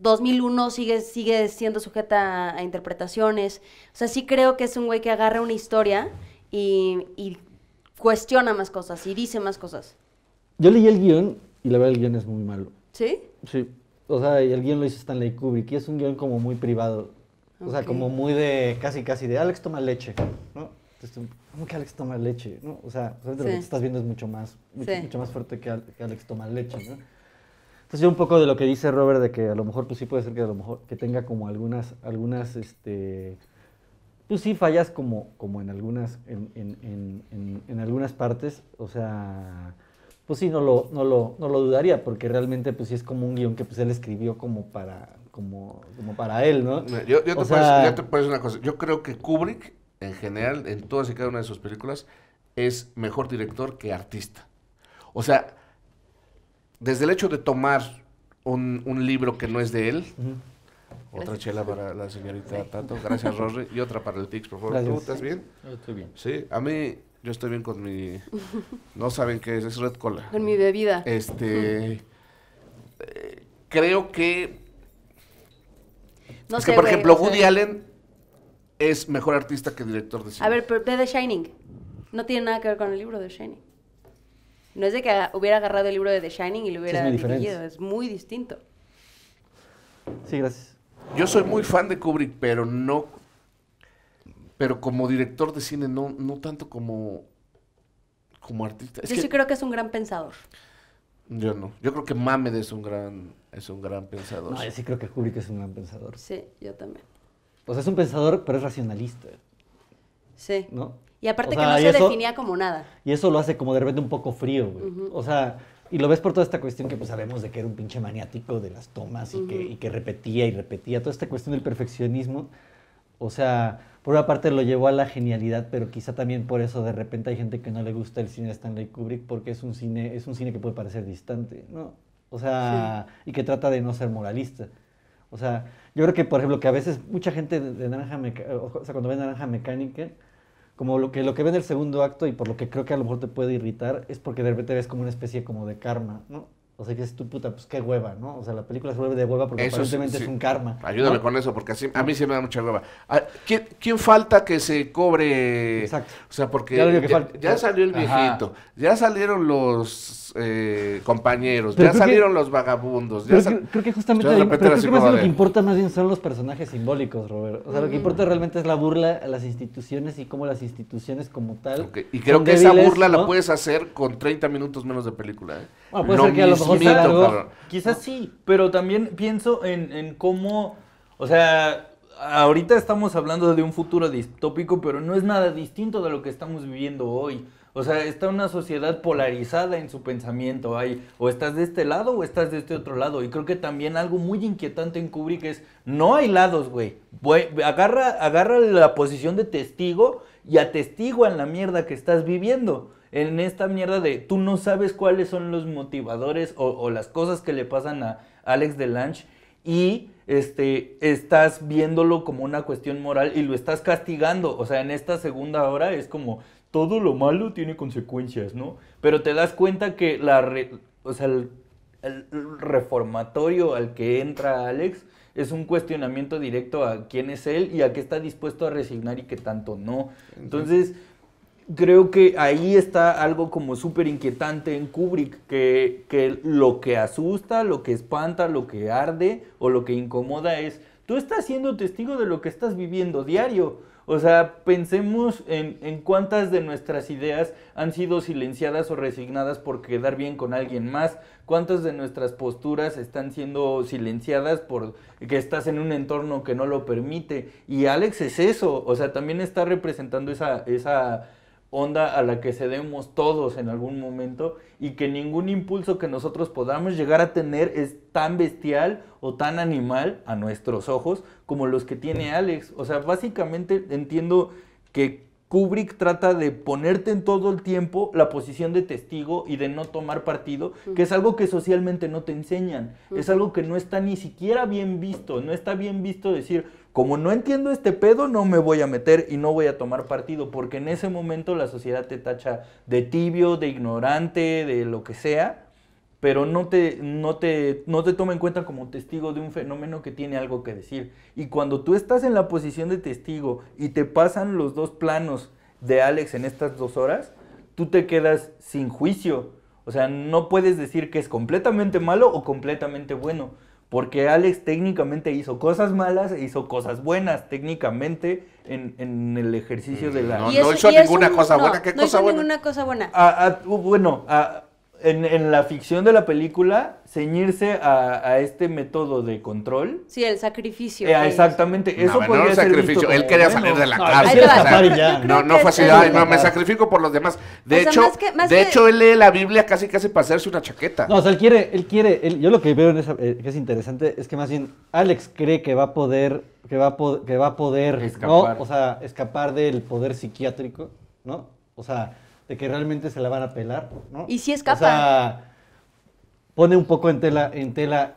2001 eh, sigue, sigue siendo sujeta a, a, interpretaciones. O sea, sí creo que es un güey que agarra una historia y, y cuestiona más cosas y dice más cosas. Yo leí el guión y la verdad el guión es muy malo. ¿Sí? Sí. O sea, el guión lo hizo Stanley Kubrick y es un guión como muy privado. O sea, como muy de casi, casi de Alex toma leche, ¿no? ¿Cómo que Alex toma leche? ¿no? O sea, lo que estás viendo es mucho más, mucho, más fuerte que, Alex toma leche, ¿no? Entonces yo un poco de lo que dice Robert de que a lo mejor pues sí puede ser que a lo mejor que tenga como algunas, algunas, este, pues sí fallas como, como en algunas, en, en algunas partes, o sea, pues sí, no lo, no lo, dudaría, porque realmente pues sí es como un guión que pues, él escribió como para, como, como para él, ¿no? Yo, te, puedo decir una cosa, yo creo que Kubrick, en general, en todas y cada una de sus películas, es mejor director que artista. O sea, desde el hecho de tomar un, libro que no es de él, Otra chela para la señorita Tato. Gracias, Rory, Y otra para el Tix, por favor. ¿Tú estás bien? estoy bien. Sí, a mí yo estoy bien con mi. No saben qué es, es Red Cola. Con mi bebida. Este. Eh, creo que. No es que, por ejemplo, Woody Allen es mejor artista que director de cine. A ver, pero The Shining. No tiene nada que ver con el libro de The Shining. No es de que hubiera agarrado el libro de The Shining y lo hubiera es Es muy distinto. Sí, gracias. Yo soy muy fan de Kubrick, pero no pero como director de cine, no, no tanto como, como artista. yo sí creo que es un gran pensador. Yo no. Yo creo que Mamed es un gran, es un gran pensador. No, yo sí creo que Kubrick es un gran pensador. Sí, yo también. Pues es un pensador, pero es racionalista. Sí. ¿No? Y aparte que no se definía como nada. Y eso lo hace como de repente un poco frío, güey. O sea, y lo ves por toda esta cuestión que pues sabemos de que era un pinche maniático de las tomas y, que, y que repetía y repetía. Toda esta cuestión del perfeccionismo o sea, por una parte lo llevó a la genialidad, pero quizá también por eso de repente hay gente que no le gusta el cine de Stanley Kubrick porque es un cine, es un cine que puede parecer distante, ¿no? O sea, y que trata de no ser moralista. O sea, yo creo que, por ejemplo, que a veces mucha gente de, Naranja Mecánica, o sea, cuando ve Naranja Mecánica, como lo que, lo que ve en el segundo acto y por lo que creo que a lo mejor te puede irritar es porque de repente ves como una especie como de karma, ¿no? O sea, que es tu puta, pues qué hueva, ¿no? O sea, la película se vuelve de hueva porque es un karma. Ayúdame con eso, porque así, a mí sí me da mucha hueva. Ah, ¿Quién, falta que se cobre? Exacto. O sea, porque ya, salió el viejito, ya salieron los eh, compañeros, ya salieron los vagabundos. Ya creo, que justamente lo que importa más bien son los personajes simbólicos, Roberto. O sea, lo que mm. importa realmente es la burla a las instituciones y cómo las instituciones como tal. Y creo que esa burla la puedes hacer con 30 minutos menos de película, ¿eh? Ah, que a lo mejor quizás, sí, pero también pienso en, cómo, o sea, ahorita estamos hablando de un futuro distópico, pero no es nada distinto de lo que estamos viviendo hoy. O sea, está una sociedad polarizada en su pensamiento. Hay, o estás de este lado o estás de este otro lado. Y creo que también algo muy inquietante en Kubrick es, no hay lados, güey. Agarra, agarra la posición de testigo y atestigua en la mierda que estás viviendo en esta mierda de tú no sabes cuáles son los motivadores o, las cosas que le pasan a Alex Delange y este, estás viéndolo como una cuestión moral y lo estás castigando. O sea, en esta segunda hora es como todo lo malo tiene consecuencias, ¿no? Pero te das cuenta que la o sea, el, reformatorio al que entra Alex es un cuestionamiento directo a quién es él y a qué está dispuesto a resignar y qué tanto no. Entonces, creo que ahí está algo como súper inquietante en Kubrick, que, lo que asusta, lo que espanta, lo que arde o lo que incomoda es, tú estás siendo testigo de lo que estás viviendo diario. O sea, pensemos en, cuántas de nuestras ideas han sido silenciadas o resignadas por quedar bien con alguien más, cuántas de nuestras posturas están siendo silenciadas por que estás en un entorno que no lo permite. Y Alex es eso, o sea, también está representando esa, esa onda a la que cedemos todos en algún momento y que ningún impulso que nosotros podamos llegar a tener es tan bestial o tan animal a nuestros ojos como los que tiene Alex. O sea, básicamente entiendo que Kubrick trata de ponerte en todo el tiempo la posición de testigo y de no tomar partido, que es algo que socialmente no te enseñan, es algo que no está ni siquiera bien visto, no está bien visto decir, como no entiendo este pedo, no me voy a meter y no voy a tomar partido, porque en ese momento la sociedad te tacha de tibio, de ignorante, de lo que sea, pero no te, no te, no te toma en cuenta como testigo de un fenómeno que tiene algo que decir. Y cuando tú estás en la posición de testigo y te pasan los dos planos de Alex en estas dos horas, tú te quedas sin juicio. O sea, no puedes decir que es completamente malo o completamente bueno porque Alex técnicamente hizo cosas malas e hizo cosas buenas técnicamente en, el ejercicio de la... Mm, no, no hizo ninguna cosa buena. ¿Qué no hizo ninguna cosa buena. Ah, ah, bueno, a. Ah, en, la ficción de la película, ceñirse a, este método de control. Sí, el sacrificio. Eh, exactamente. No, eso no el sacrificio. Él quería salir de la cárcel. no, no facilidad. No, me sacrifico por los demás. De hecho, de hecho, él lee la Biblia casi casi para hacerse una chaqueta. No, o sea, él quiere, él quiere, yo lo que veo en esa, eh, que es interesante es que más bien Alex cree que va a poder, que va a, que va a poder, escapar. O sea, escapar del poder psiquiátrico, ¿no? O sea, de que realmente se la van a pelar, ¿no? Y si escapa. O sea, pone un poco en tela, en tela,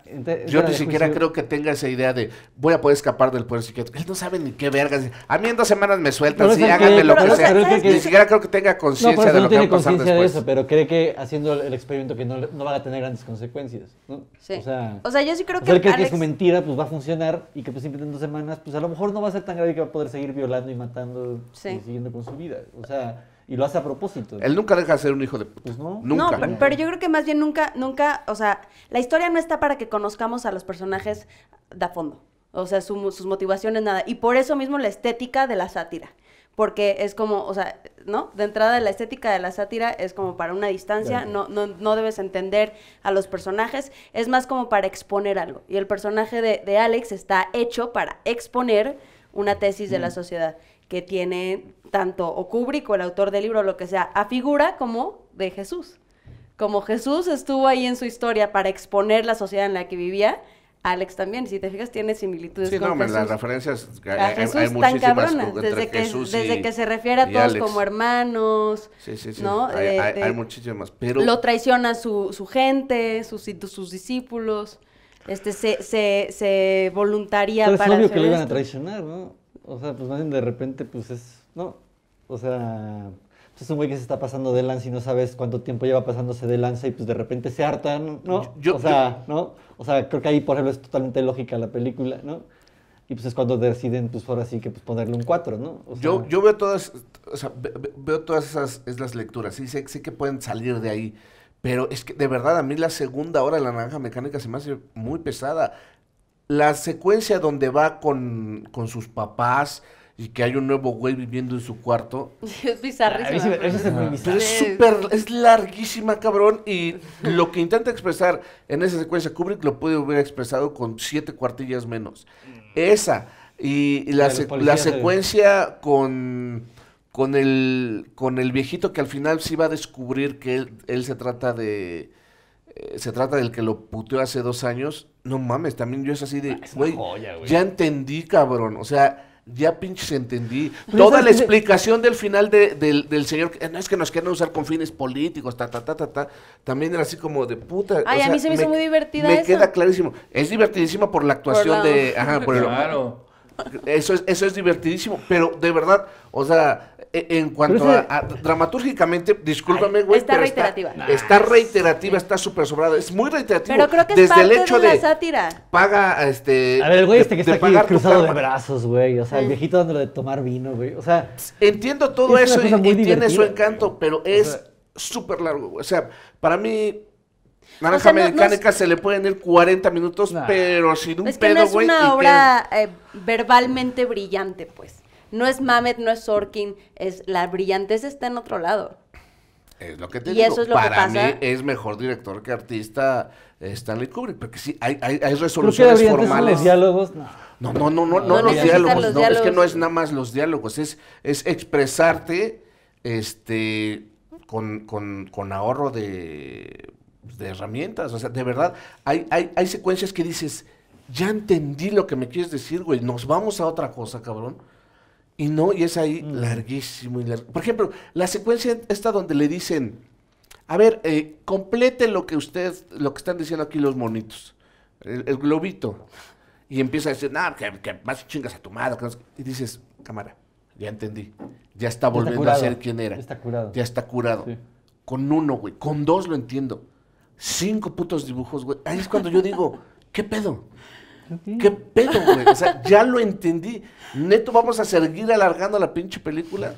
Yo ni siquiera creo que tenga esa idea de voy a poder escapar del poder psiquiátrico. Él no sabe ni qué vergas. A mí en dos semanas me sueltan, sí, háganme lo que sea. ni siquiera creo que tenga conciencia de lo que va a pasar después. De eso, pero cree que haciendo el experimento que no, no van a tener grandes consecuencias, ¿no? Sí. O sea, o sea yo sí creo que... Pues él que su mentira pues va a funcionar y que pues simplemente en dos semanas pues a lo mejor no va a ser tan grave que va a poder seguir violando y matando y siguiendo con su vida. O sea... Y lo hace a propósito. Él nunca deja de ser un hijo de puta. Pues no. Nunca. pero yo creo que más bien nunca, nunca, o sea, la historia no está para que conozcamos a los personajes de fondo. O sea, sus motivaciones, nada. Y por eso mismo la estética de la sátira. Porque es como, o sea, ¿no? De entrada la estética de la sátira es como para una distancia, no, no, no debes entender a los personajes, es más como para exponer algo. Y el personaje de, de Alex está hecho para exponer una tesis de la sociedad que tiene tanto o Kubrick el autor del libro, lo que sea, a figura como de Jesús. Como Jesús estuvo ahí en su historia para exponer la sociedad en la que vivía, Alex también, si te fijas, tiene similitudes sí, no, las referencias hay, muchísimas desde, que, se refiere a todos como hermanos, sí, sí, ¿no? Hay, muchísimas, pero... Lo traiciona su, su gente, sus, sus discípulos, este, se, se, se voluntaría para... es obvio que lo iban a traicionar, ¿no? O sea, pues más bien de repente, pues es. No. O sea. Pues es un güey que se está pasando de lanza y no sabes cuánto tiempo lleva pasándose de lanza y pues de repente se hartan, ¿no? o sea, ¿no? O sea, creo que ahí, por ejemplo, es totalmente lógica la película, ¿no? Y pues es cuando deciden, pues ahora sí que pues, ponerle un cuatro, ¿no? yo, yo veo todas, o sea, veo todas esas, las lecturas, sí, sé, sé que pueden salir de ahí, pero es que de verdad a mí la segunda hora de la naranja mecánica se me hace muy pesada la secuencia donde va con, sus papás y que hay un nuevo güey viviendo en su cuarto. Es bizarrísima. Ah, es, muy es, es larguísima, cabrón. Y lo que intenta expresar en esa secuencia Kubrick lo puede haber expresado con siete cuartillas menos. Esa. Y, la, eh. secuencia con, con, el, con el viejito que al final sí va a descubrir que él se trata de se trata del que lo puteó hace dos años, no mames, también yo es así de, ah, güey, ya entendí, cabrón, o sea... Ya pinches entendí. Toda la explicación del final del, señor, eh, no es que nos quieran usar con fines políticos, ta, ta, ta, ta, ta. También era así como de puta. Ay, a mí se me, hizo muy divertida Me queda clarísimo. Es divertidísima por la actuación de. Ajá, por el. Claro. Eso es, eso es divertidísimo, pero de verdad, o sea, e, en cuanto a, dramatúrgicamente, discúlpame, güey. Está, está reiterativa. Está, reiterativa, está súper sobrada. Es muy reiterativa. Pero creo que Desde el hecho de, Paga, este. A ver, el güey este que está aquí cruzado de brazos, güey. O sea, el viejito dándole de tomar vino, güey. O sea. Entiendo todo eso y, tiene su encanto, pero es súper largo. O sea, para mí Nada o se le pueden ir 40 minutos, pero sin un es pedo, güey. No es una obra eh, verbalmente brillante, pues. No es Mamet, no es Sorkin, es la brillantez está en otro lado. Es lo que te digo. y Eso es lo que pasa. mí es mejor director que artista eh, Stanley Kubrick, porque sí, hay, hay, hay resoluciones que formales. Los diálogos, no. No, no, no, no, no, no los, diálogos, no, es que no es nada más los diálogos, es, es expresarte este, con, con ahorro de de herramientas. O sea, de verdad, hay, hay, secuencias que dices, ya entendí lo que me quieres decir, güey, nos vamos a otra cosa, cabrón. Y no, y es ahí mm. larguísimo. Y largo. Por ejemplo, la secuencia esta donde le dicen, a ver, eh, complete lo que ustedes lo que están diciendo aquí los monitos, el, globito. Y empieza a decir, no, que, que más chingas a tu madre. Y dices, cámara, ya entendí. Ya está volviendo a ser quien era. Ya está curado. Ya está curado. Con uno, güey. Con dos lo entiendo cinco putos dibujos, güey. Ahí es cuando yo digo, ¿qué pedo? ¿Qué pedo, güey? O sea, ya lo entendí. Neto, vamos a seguir alargando la pinche película.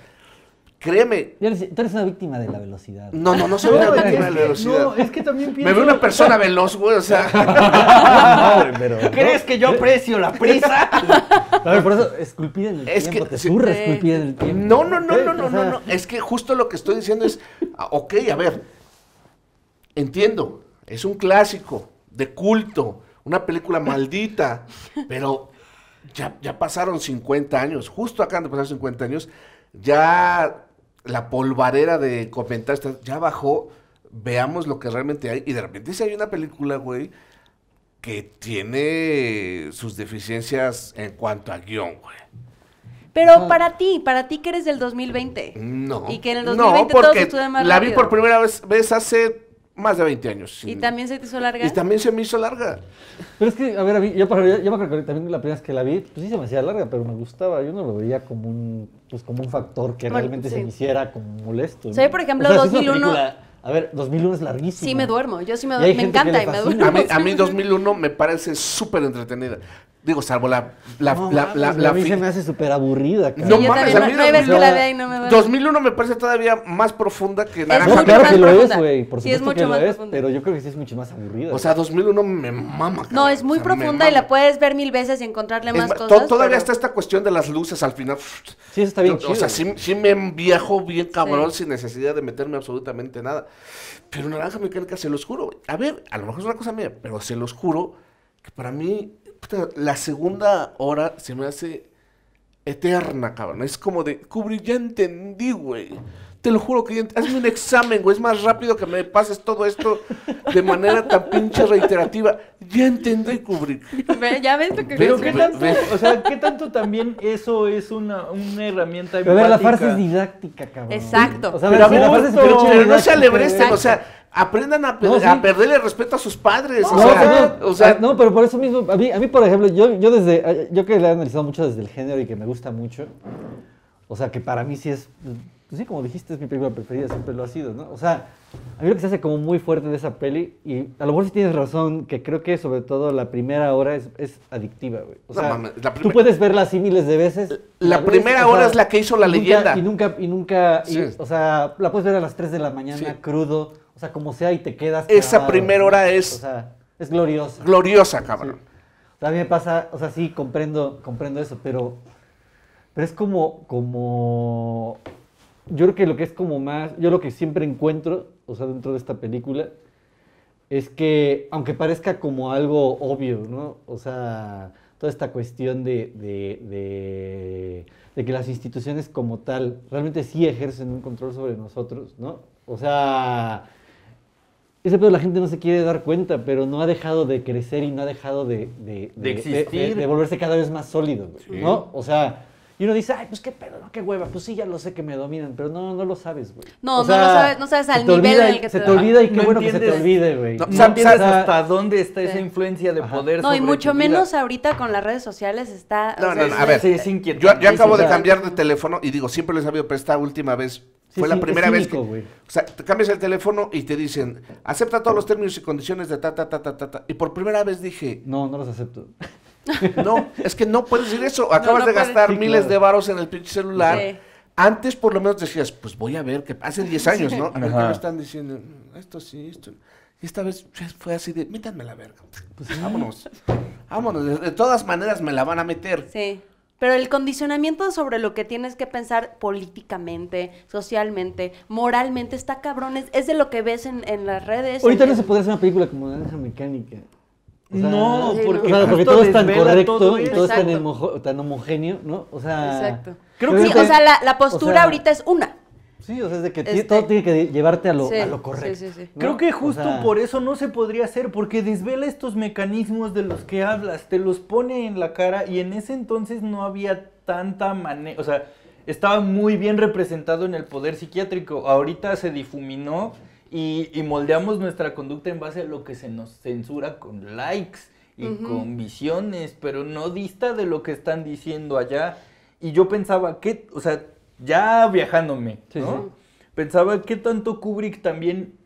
Créeme. tú eres una víctima de la velocidad. No, no, no soy una víctima de la velocidad. No, es que también pienso... Me veo una persona veloz, güey, o sea. Madre, ¿Crees que yo ¿Eh? aprecio la prisa? A ver, por eso, esculpir en el es tiempo, que, te surra en el tiempo. No, no, no, ¿Eh? no, no, no, no. Es que justo lo que estoy diciendo es, ah, ok, a ver, entiendo, es un clásico de culto, una película maldita, pero ya, pasaron 50 años, justo acá de pasar 50 años, ya la polvarera de comentar, ya bajó, veamos lo que realmente hay. Y de repente si hay una película, güey, que tiene sus deficiencias en cuanto a guión, güey. Pero para ti, para ti que eres del 2020. No. Y que en el 2020 no, porque todo se más La vi por primera vez, vez hace más de 20 años. ¿Y también se te hizo larga? Y también se me hizo larga. Pero es que, a ver, a mí, yo, yo, me acuerdo que también la primera vez que la vi, pues sí se me hacía larga, pero me gustaba. Yo no lo veía como un, pues, como un factor que realmente se me hiciera como molesto. yo, por ejemplo, 2001... A ver, 2001 es larguísimo. Sí, me duermo. Yo sí me duermo. Me encanta y me duermo. a mí 2001 me parece súper entretenida. Digo, salvo la. la, no, a mí me hace súper aburrida. No mames, a mí no, no, la 2001 me parece todavía más profunda que naranja claro que es, güey. Por supuesto sí, es mucho más profunda. pero yo creo que sí es mucho más aburrida. O sea, 2001 me mama. No, es muy profunda y la puedes ver mil veces y encontrarle más cosas. Todavía está esta cuestión de las luces al final. Sí, eso está bien chido. O sea, sí, me viajo bien cabrón sin necesidad de meterme absolutamente nada. Pero Naranja Mecánica, se los juro. A ver, a lo mejor es una cosa mía, pero se los juro que para mí la segunda hora se me hace eterna, cabrón. Es como de, cubrir, ya entendí, güey. Te lo juro que ya hazme un examen, güey. Es más rápido que me pases todo esto de manera tan pinche reiterativa. Ya entendí, cubrir. ya ves lo que Pero ¿qué tanto, o sea, ¿qué tanto también eso es una, herramienta la farsa es didáctica, cabrón. Exacto. O sea, Pero, la es no se alebrecen, o sea aprendan a, perderle respeto a sus padres. No, o, sea, ah, no, pero por eso mismo, a mí, por ejemplo, yo, yo desde, ah, yo que le he analizado mucho desde el género y que me gusta mucho, o sea, que para mí sí es, pues sí, como dijiste, es mi película preferida, siempre lo ha sido, ¿no? O sea, a mí lo que se hace como muy fuerte de esa peli, y a lo mejor sí tienes razón, que creo que sobre todo la primera hora es, es adictiva, güey. O sea, tú puedes verla así miles de veces. La, primera hora es la que hizo la leyenda. Y nunca, y nunca, o sea, la puedes ver a las 3 de la mañana, crudo o sea, como sea y te quedas. Esa primera hora es. O sea, es gloriosa. Gloriosa, cabrón. O pasa, o sea, sí, comprendo, comprendo eso, pero. Pero es como, como. Yo creo que lo que es como más. Yo lo que siempre encuentro, o sea, dentro de esta película, es que, aunque parezca como algo obvio, ¿no? O sea, toda esta cuestión de, de, de, que las instituciones como tal realmente sí ejercen un control sobre nosotros, ¿no? O sea, ese pedo la gente no se quiere dar cuenta, pero no ha dejado de crecer y no ha dejado de, de, existir. De, volverse cada vez más sólido, ¿no? O sea, y uno dice, ay, pues qué pedo, no, qué hueva, pues sí, ya lo sé que me dominan, pero no, no lo sabes, güey. No, no lo sabes, no sabes al nivel en el que se te, te olvida y qué bueno que se te olvide, güey. No, hasta dónde está esa influencia de poder. No, y mucho menos ahorita con las redes sociales está. No, no, a ver. Sí, es yo, yo acabo de cambiar de teléfono y digo, siempre lo he sabido, pero esta última vez fue la primera vez que. O sea, te cambias el teléfono y te dicen, acepta todos los términos y condiciones de ta, ta, ta, ta, ta. ta. Y por primera vez dije. No, no los acepto. No, es que no puedes decir eso. Acabas de gastar miles de varos en el pinche celular. Antes por lo menos decías, pues voy a ver, que hace 10 años, ¿no? A me están diciendo, esto sí, esto. Y esta vez fue así de, métanme la verga. Pues vámonos. Vámonos. de, todas maneras me la van a meter. Sí. Pero el condicionamiento sobre lo que tienes que pensar políticamente, socialmente, moralmente, está cabrón. Es, de lo que ves en, las redes. Ahorita no se puede hacer una película como esa Mecánica. no, porque, todo es tan correcto y todo es tan, homogéneo, ¿no? O sea, Exacto. Creo que sí, o sea, la, postura ahorita es una. Sí, o sea, es de que este todo tiene que llevarte a lo, a lo correcto. Creo que justo por eso no se podría hacer, porque desvela estos mecanismos de los que hablas, te los pone en la cara y en ese entonces no había tanta manera, o sea, estaba muy bien representado en el poder psiquiátrico, ahorita se difuminó y, moldeamos nuestra conducta en base a lo que se nos censura con likes y con visiones, pero no dista de lo que están diciendo allá. Y yo pensaba, que, O sea, ya viajándome, Pensaba que tanto Kubrick también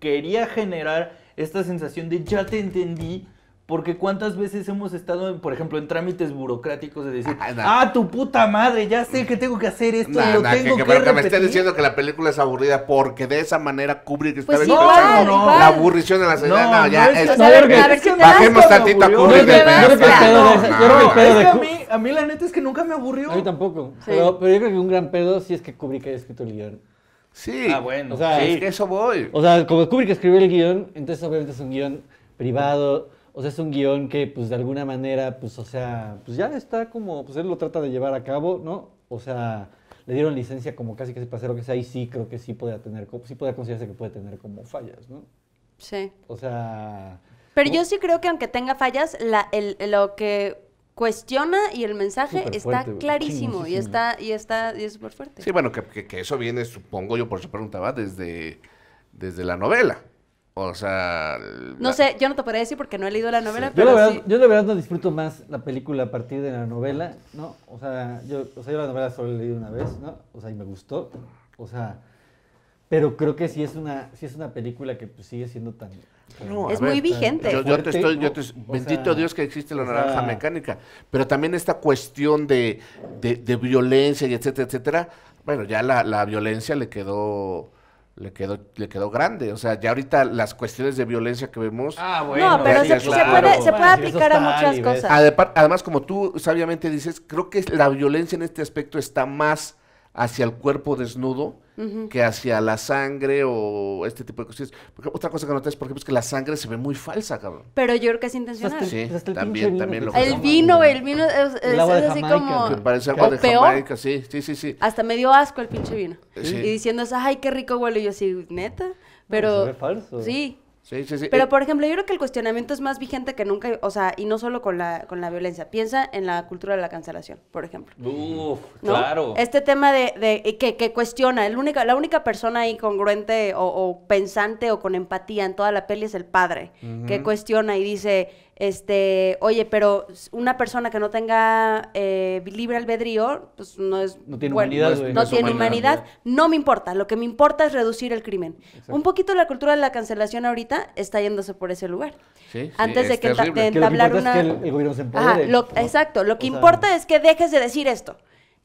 quería generar esta sensación de ya te entendí, porque cuántas veces hemos estado, por ejemplo, en trámites burocráticos de decir, ah, ah, tu puta madre, ya sé que tengo que hacer esto, lo tengo que, que, que, me estén diciendo que la película es aburrida porque de esa manera Kubrick estaba pues igual, no, la aburrición de la señora. No, no, ya es, bajemos tantito a Kubrick. Yo creo que a mí, a mí la neta es que nunca me aburrió. A mí tampoco. Pero, yo creo que un gran pedo sí es que Kubrick haya escrito el guión. Sí. Ah, bueno. O sea, es que eso voy. O sea, como Kubrick escribió el guión, entonces obviamente es un guión privado o sea, es un guión que, pues, de alguna manera, pues, o sea, pues ya está como, pues él lo trata de llevar a cabo, ¿no? O sea, le dieron licencia como casi que se lo que sea, y sí creo que sí podía tener, sí considerarse que puede tener como fallas, ¿no? Sí. O sea... Pero yo sí creo que aunque tenga fallas, el, lo que cuestiona y el mensaje está clarísimo y está, y está y es súper fuerte. Sí, bueno, que, eso viene, supongo yo, por eso preguntaba, desde, desde la novela. O sea. No sé, yo no te podría decir porque no he leído la novela, pero. Yo de verdad, no disfruto más la película a partir de la novela, ¿no? O sea, yo, la novela solo he leído una vez, ¿no? O sea, y me gustó. O sea. Pero creo que sí es una, sí es una película que pues, sigue siendo tan. es muy vigente. bendito Dios que existe la naranja mecánica, pero también esta cuestión de, violencia y etcétera, etcétera. Bueno, ya la violencia le quedó le quedó, le quedó grande. O sea, ya ahorita las cuestiones de violencia que vemos. Ah, no, pero se, puede, aplicar a muchas cosas. Además, como tú sabiamente dices, creo que la violencia en este aspecto está más hacia el cuerpo desnudo que hacia la sangre o este tipo de cosas. otra cosa que notas por ejemplo, es que la sangre se ve muy falsa, cabrón. Pero yo creo que es intencional. sí, el también, también lo El vino, el vino es, es así como... Que parece agua de Jamaica, sí, sí, sí, sí. Hasta me dio asco el pinche vino. Y diciendo, ay, qué rico huele. Y yo así, ¿neta? Pero... se ve falso. Sí, pero, eh, por ejemplo, yo creo que el cuestionamiento es más vigente que nunca, o sea, y no solo con la, con la violencia. Piensa en la cultura de la cancelación, por ejemplo. Uf, claro. Este tema de, que, cuestiona, la única persona ahí congruente o, pensante o con empatía en toda la peli es el padre, que cuestiona y dice, este, oye, pero una persona que no tenga eh, libre albedrío, pues no es... No tiene humanidad. No, tiene humanidad. No me importa. Lo que me importa es reducir el crimen. Un poquito la cultura de la cancelación ahorita está yéndose por ese lugar. Sí, sí, Antes de que, entablar una... Exacto. Lo que importa es que dejes de decir esto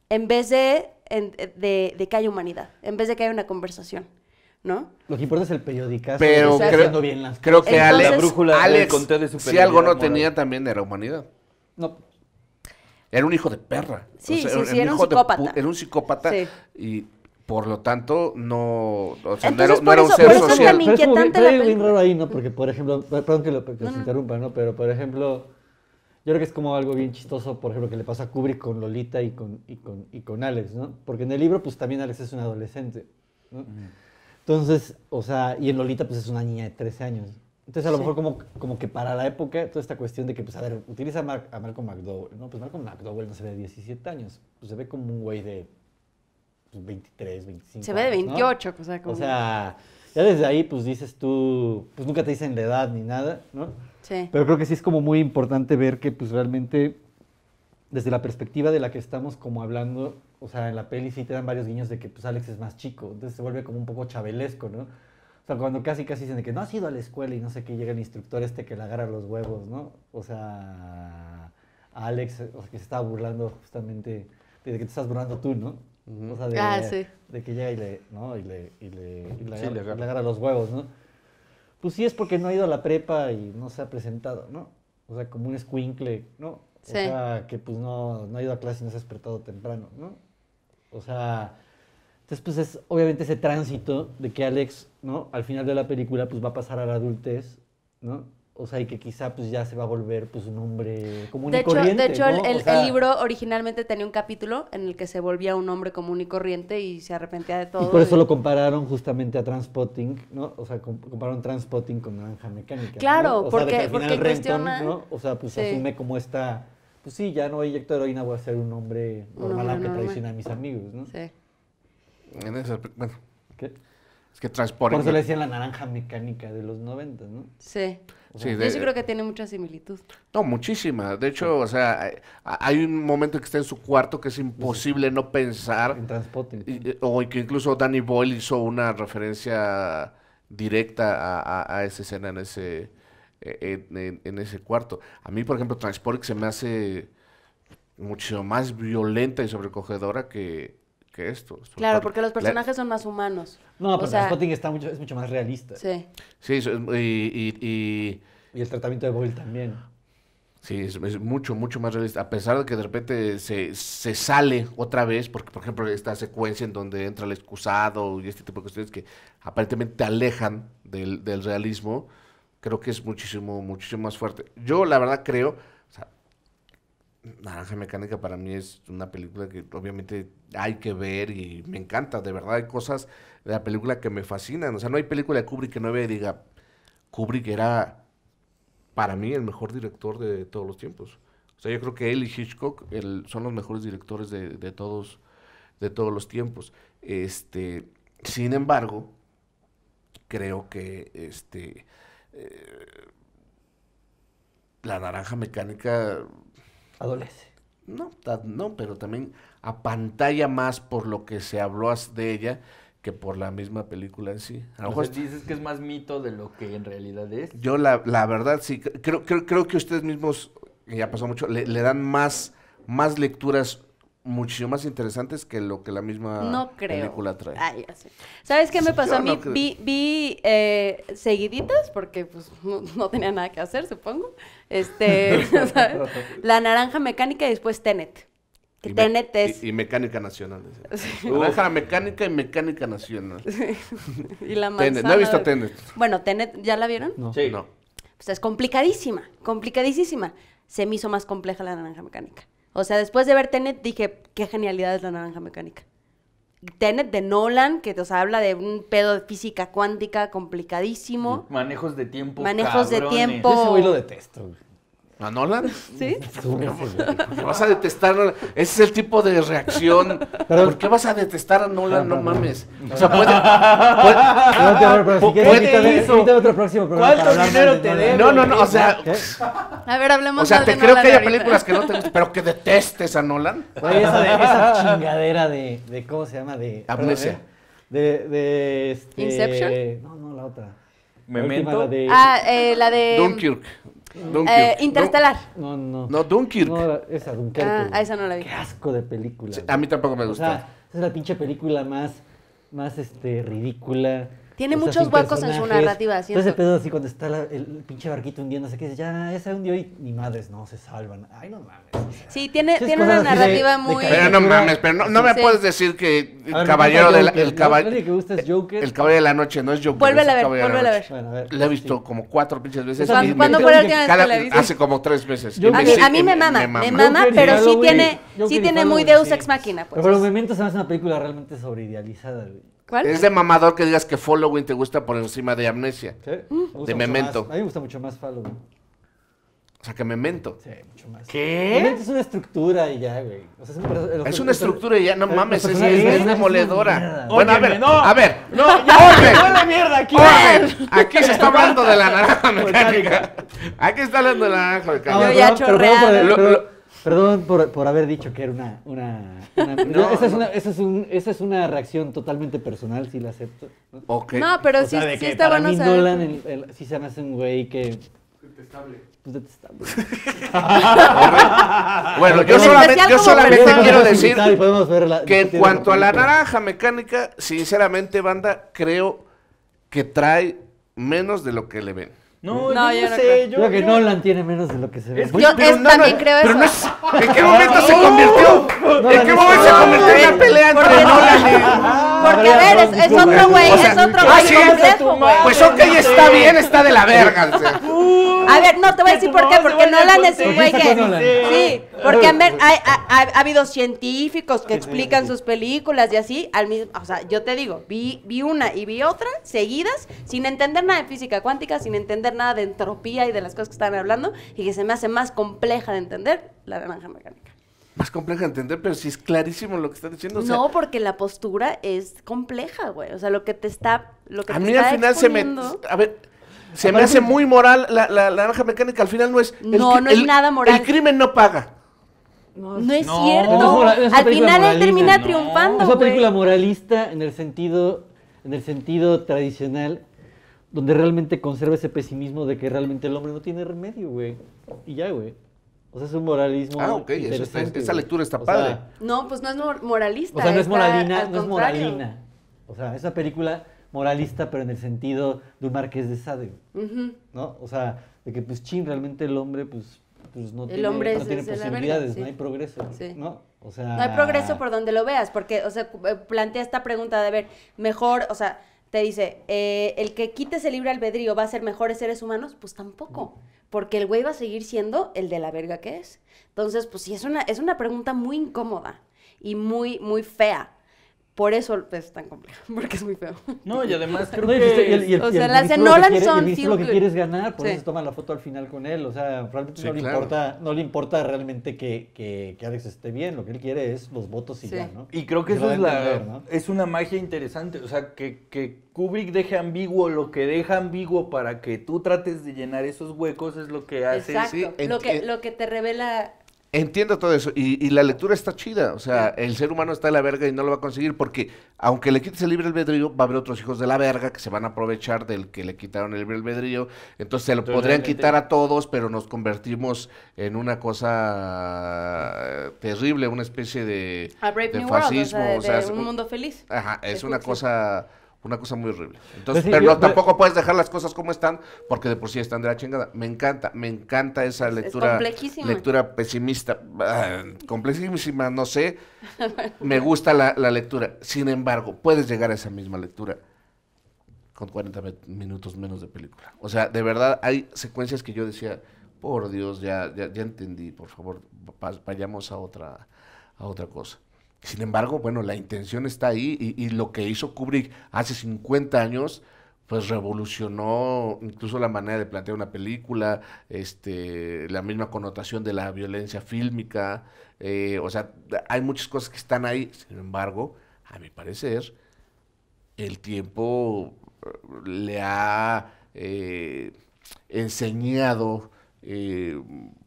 en vez de, de, de que haya humanidad, en vez de que haya una conversación. Lo que importa es el periódico Pero creo, bien las creo que Alex, la si algo no tenía también era humanidad. No. Era un hijo de perra. era, un psicópata. Era un psicópata y por lo tanto no, no era, un ser social. Es pero es bien raro ahí, ¿no? Porque, por ejemplo, perdón que, lo, interrumpa, ¿no? Pero, por ejemplo... Yo creo que es como algo bien chistoso, por ejemplo, que le pasa a Kubrick con Lolita y con, y con, y con Alex, ¿no? Porque en el libro, pues también Alex es un adolescente. ¿no? Mm. Entonces, o sea, y en Lolita pues es una niña de 13 años. Entonces, a lo mejor como, como que para la época, toda esta cuestión de que, pues, a ver, utiliza a, Malcolm McDowell. No, pues Malcolm McDowell no se ve de 17 años. Pues se ve como un güey de 23, pues, 25 Se ve de 28, o sea, como... O sea, ya desde ahí, pues, dices tú, pues, nunca te dicen la edad ni nada, ¿no? Sí. Pero creo que sí es como muy importante ver que, pues, realmente, desde la perspectiva de la que estamos como hablando, o sea, en la peli sí te dan varios guiños de que pues Alex es más chico, entonces se vuelve como un poco chabelesco, ¿no? O sea, cuando casi casi dicen de que no has ido a la escuela y no sé qué, llega el instructor este que le agarra los huevos, ¿no? O sea, a Alex, o sea, que se estaba burlando justamente de que te estás burlando tú, ¿no? O sea, ah, de, que llega y le, ¿no? y le, agarra, los huevos, ¿no? Pues sí es porque no ha ido a la prepa y no se ha presentado, ¿no? O sea, como un escuincle, ¿no? O sea, que pues no ha ido a clase y no se ha despertado temprano, ¿no? O sea, entonces pues es obviamente ese tránsito de que Alex, ¿no? Al final de la película pues va a pasar a la adultez, ¿no? O sea, y que quizá pues ya se va a volver pues un hombre común y corriente. De hecho, el, el, libro originalmente tenía un capítulo en el que se volvía un hombre común y corriente y se arrepentía de todo. Y por eso lo compararon justamente a Transpotting, ¿no? O sea, compararon Transpotting con Naranja Mecánica. Claro, porque, sea, porque Renton, cuestiona... ¿no? O sea, pues asume como esta pues sí, ya no inyecto heroína, voy a ser un hombre normal, que aunque traiciona a mis amigos, ¿no? Sí. En ese, bueno. ¿Qué? Es que transporte. Por eso le decían la naranja mecánica de los 90, ¿no? Sí. yo sí creo que tiene mucha similitud. No, muchísima. De hecho, o sea, eh, hay un momento que está en su cuarto que es imposible no pensar. En transporte. Eh, o que incluso Danny Boyle hizo una referencia directa a esa escena en ese, eh, en, ese cuarto. A mí, por ejemplo, Transport se me hace mucho más violenta y sobrecogedora que, esto. Claro, porque los personajes son más humanos. No, pero está mucho, es mucho más realista. Sí. Sí, y... Y, y... el tratamiento de Boyle también. Sí, es, mucho, mucho más realista. A pesar de que de repente se, se, sale otra vez, porque por ejemplo esta secuencia en donde entra el excusado y este tipo de cuestiones que aparentemente te alejan del, del realismo, creo que es muchísimo, muchísimo más fuerte. Yo la verdad creo, o sea, Naranja Mecánica para mí es una película que obviamente hay que ver y me encanta, de verdad hay cosas de la película que me fascinan, o sea, no hay película de Kubrick que no vea y diga, Kubrick era para mí el mejor director de todos los tiempos. O sea, yo creo que él y Hitchcock son los mejores directores de, todos, de todos los tiempos. Este, sin embargo, creo que este, eh, la naranja mecánica... Adolece. No, no, pero también a pantalla más por lo que se habló de ella que por la misma película en sí. A dices que es más mito de lo que en realidad es. Yo la, verdad sí, creo, creo, creo que ustedes mismos, ya pasó mucho, le, dan más, más lecturas muchísimo más interesantes que lo que la misma película trae. ¿Sabes qué me pasó a mí? vi, eh, seguiditas, porque pues no, tenía nada que hacer, supongo. Este, La naranja mecánica y después Tenet. Tenet es... Y, Mecánica Nacional. Naranja Mecánica y Mecánica Nacional. y la manzana... No he visto Tenet. Bueno, Tenet, ¿ya la vieron? No. Sí. No. es complicadísima, complicadísima. Se me hizo más compleja la naranja mecánica. O sea, después de ver Tenet dije, qué genialidad es la naranja mecánica. Tenet de Nolan, que habla de un pedo de física cuántica complicadísimo. Manejos de tiempo. Manejos de tiempo. Yo lo detesto. ¿A Nolan? Sí. Vas a detestar. Ese es el tipo de reacción. ¿Por qué vas a detestar a Nolan? No, mames. No, o sea, puede. puede, puede, otro próximo programa. ¿Cuánto dinero te debo? No, no, no. O sea. A ver, hablemos de O sea, te creo que hay películas que no te gustan, pero que detestes a Nolan. Oye, esa, chingadera de, de. ¿Cómo se llama? De. Amnesia. ¿eh? De. Este, ¿Inception? No, no, la otra. ¿Me meto? ah, eh, la de. Dunkirk. Eh, No, no. No, Dunkirk. No, esa Dunkirk. Ah, a esa no la vi. Qué asco de película. a mí tampoco me gusta. esa es la pinche película más, más este, ridícula tiene muchos huecos en su narrativa. Siento. Entonces, pedo así cuando está el pinche barquito hundiéndose, que dice, ya, ese se hundió y ni madres, no, se salvan. Ay, no mames. sí, tiene, tiene una narrativa muy. pero no mames, pero no, no me puedes decir que el caballero de la. El, es Joker. el caballero de la noche no es Joker. Vuelve a ver, vuelve a ver. ver. La he visto como cuatro pinches veces. ¿Cuándo, fue la última vez que la viste? Hace como tres veces. A mí, me mama, me mama, pero sí tiene, muy Deus Ex Machina. Pues. los Momentos se me hace una película realmente sobreidealizada, güey. ¿Cuál? Es de mamador que digas que Following te gusta por encima de Amnesia. Sí. Mm. de Memento. A mí me gusta mucho más Following. O sea, que Memento. Sí, mucho más. ¿Qué? Memento es una estructura y ya, güey. O sea, es, un es una estructura y ya, no mames, es, es, es demoledora. bueno, a ver, no, a ver. No, ya, no mierda aquí. Aquí se está hablando de la naranja mecánica. Aquí está hablando de la naranja mecánica. No, ya chorreado. Perdón por, por, haber dicho que era una... una, esa, es una es una reacción totalmente personal, si la acepto. No, no pero si sí, está bueno se me hace un güey que... Detestable. Pues detestable. bueno, yo solamente, quiero decir que en cuanto a la naranja mecánica, sinceramente, banda, creo que trae menos de lo que le ven. No, no, yo, no sé. Creo. Yo creo que Nolan tiene menos de lo que se ve. yo también creo eso. ¿En qué momento se convirtió? ¿En qué momento se convirtió en una pelea entre Nolan Porque, a ver, es, otro güey, es otro ah, güey güey. Pues ok, está bien, está de la verga a ver, no te voy a decir por qué, porque no la un güey que. Sí, porque a ver, ha, habido científicos que explican sus películas y así, al mismo. O sea, yo te digo, vi, vi una y vi otra seguidas, sin entender nada de física cuántica, sin entender nada de entropía y de las cosas que estaban hablando, y que se me hace más compleja de entender la naranja mecánica más compleja de entender, pero si es clarísimo lo que está diciendo. no, porque la postura es compleja, güey. O sea, lo que te está. Lo que a mí al final se me. A ver. Se me hace muy moral la, la, naranja mecánica. Al final no es. no, no es nada moral. El crimen no paga. No, es cierto. Al final él termina triunfando. Es una película moralista en el sentido, en el sentido tradicional, donde realmente conserva ese pesimismo de que realmente el hombre no tiene remedio, güey. Y ya, güey. O sea, es un moralismo. Ah, ok, esa lectura está padre. no, pues no es moralista. O sea, no es moralina, no es moralina. O sea, esa película moralista, pero en el sentido de un marqués de Sade, ¿no? O sea, de que, pues, chin, realmente el hombre, pues, pues no el tiene, hombre posibilidades, no hay progreso, ¿no? No hay progreso por donde lo veas, porque, o sea, eh, plantea esta pregunta de, a ver, mejor, o sea, te dice, eh, el que quite ese libre albedrío va a ser mejores seres humanos, pues tampoco, porque el güey va a seguir siendo el de la verga que es. Entonces, pues sí, es una, es una pregunta muy incómoda y muy, muy fea, por eso es tan complejo, porque es muy feo. No, y además creo que... o sea, las son... lo que quieres ganar, por eso se toma la foto al final con él. O sea, realmente no, le importa, no le importa realmente que, que, Alex esté bien. Lo que él quiere es los votos y ya, ¿no? Y creo que eso es, es una magia interesante. O sea, que, Kubrick deje ambiguo lo que deja ambiguo para que tú trates de llenar esos huecos es lo que hace... Exacto. Lo, que, lo que te revela Entiendo todo eso. Y, la lectura está chida. O sea, el ser humano está de la verga y no lo va a conseguir porque, aunque le quites el libre albedrío, va a haber otros hijos de la verga que se van a aprovechar del que le quitaron el libre albedrío. Entonces se lo podrían quitar a todos, pero nos convertimos en una cosa eh, terrible, una especie de, fascismo. World, o sea, un, mundo feliz. Ajá, es una cosa. Una cosa muy horrible. Entonces, pues pero tampoco puedes dejar las cosas como están, porque de por sí están de la chingada. Me encanta, me encanta esa lectura. lectura pesimista. Ah, complejísima, no sé. me gusta la, lectura. Sin embargo, puedes llegar a esa misma lectura con 40 minutos menos de película. O sea, de verdad, hay secuencias que yo decía, por Dios, ya, ya, ya entendí, por favor, vayamos a otra, a otra cosa. Sin embargo, bueno, la intención está ahí y, lo que hizo Kubrick hace 50 años, pues revolucionó incluso la manera de plantear una película, este, la misma connotación de la violencia fílmica, eh, o sea, hay muchas cosas que están ahí, sin embargo, a mi parecer, el tiempo eh, le ha eh, enseñado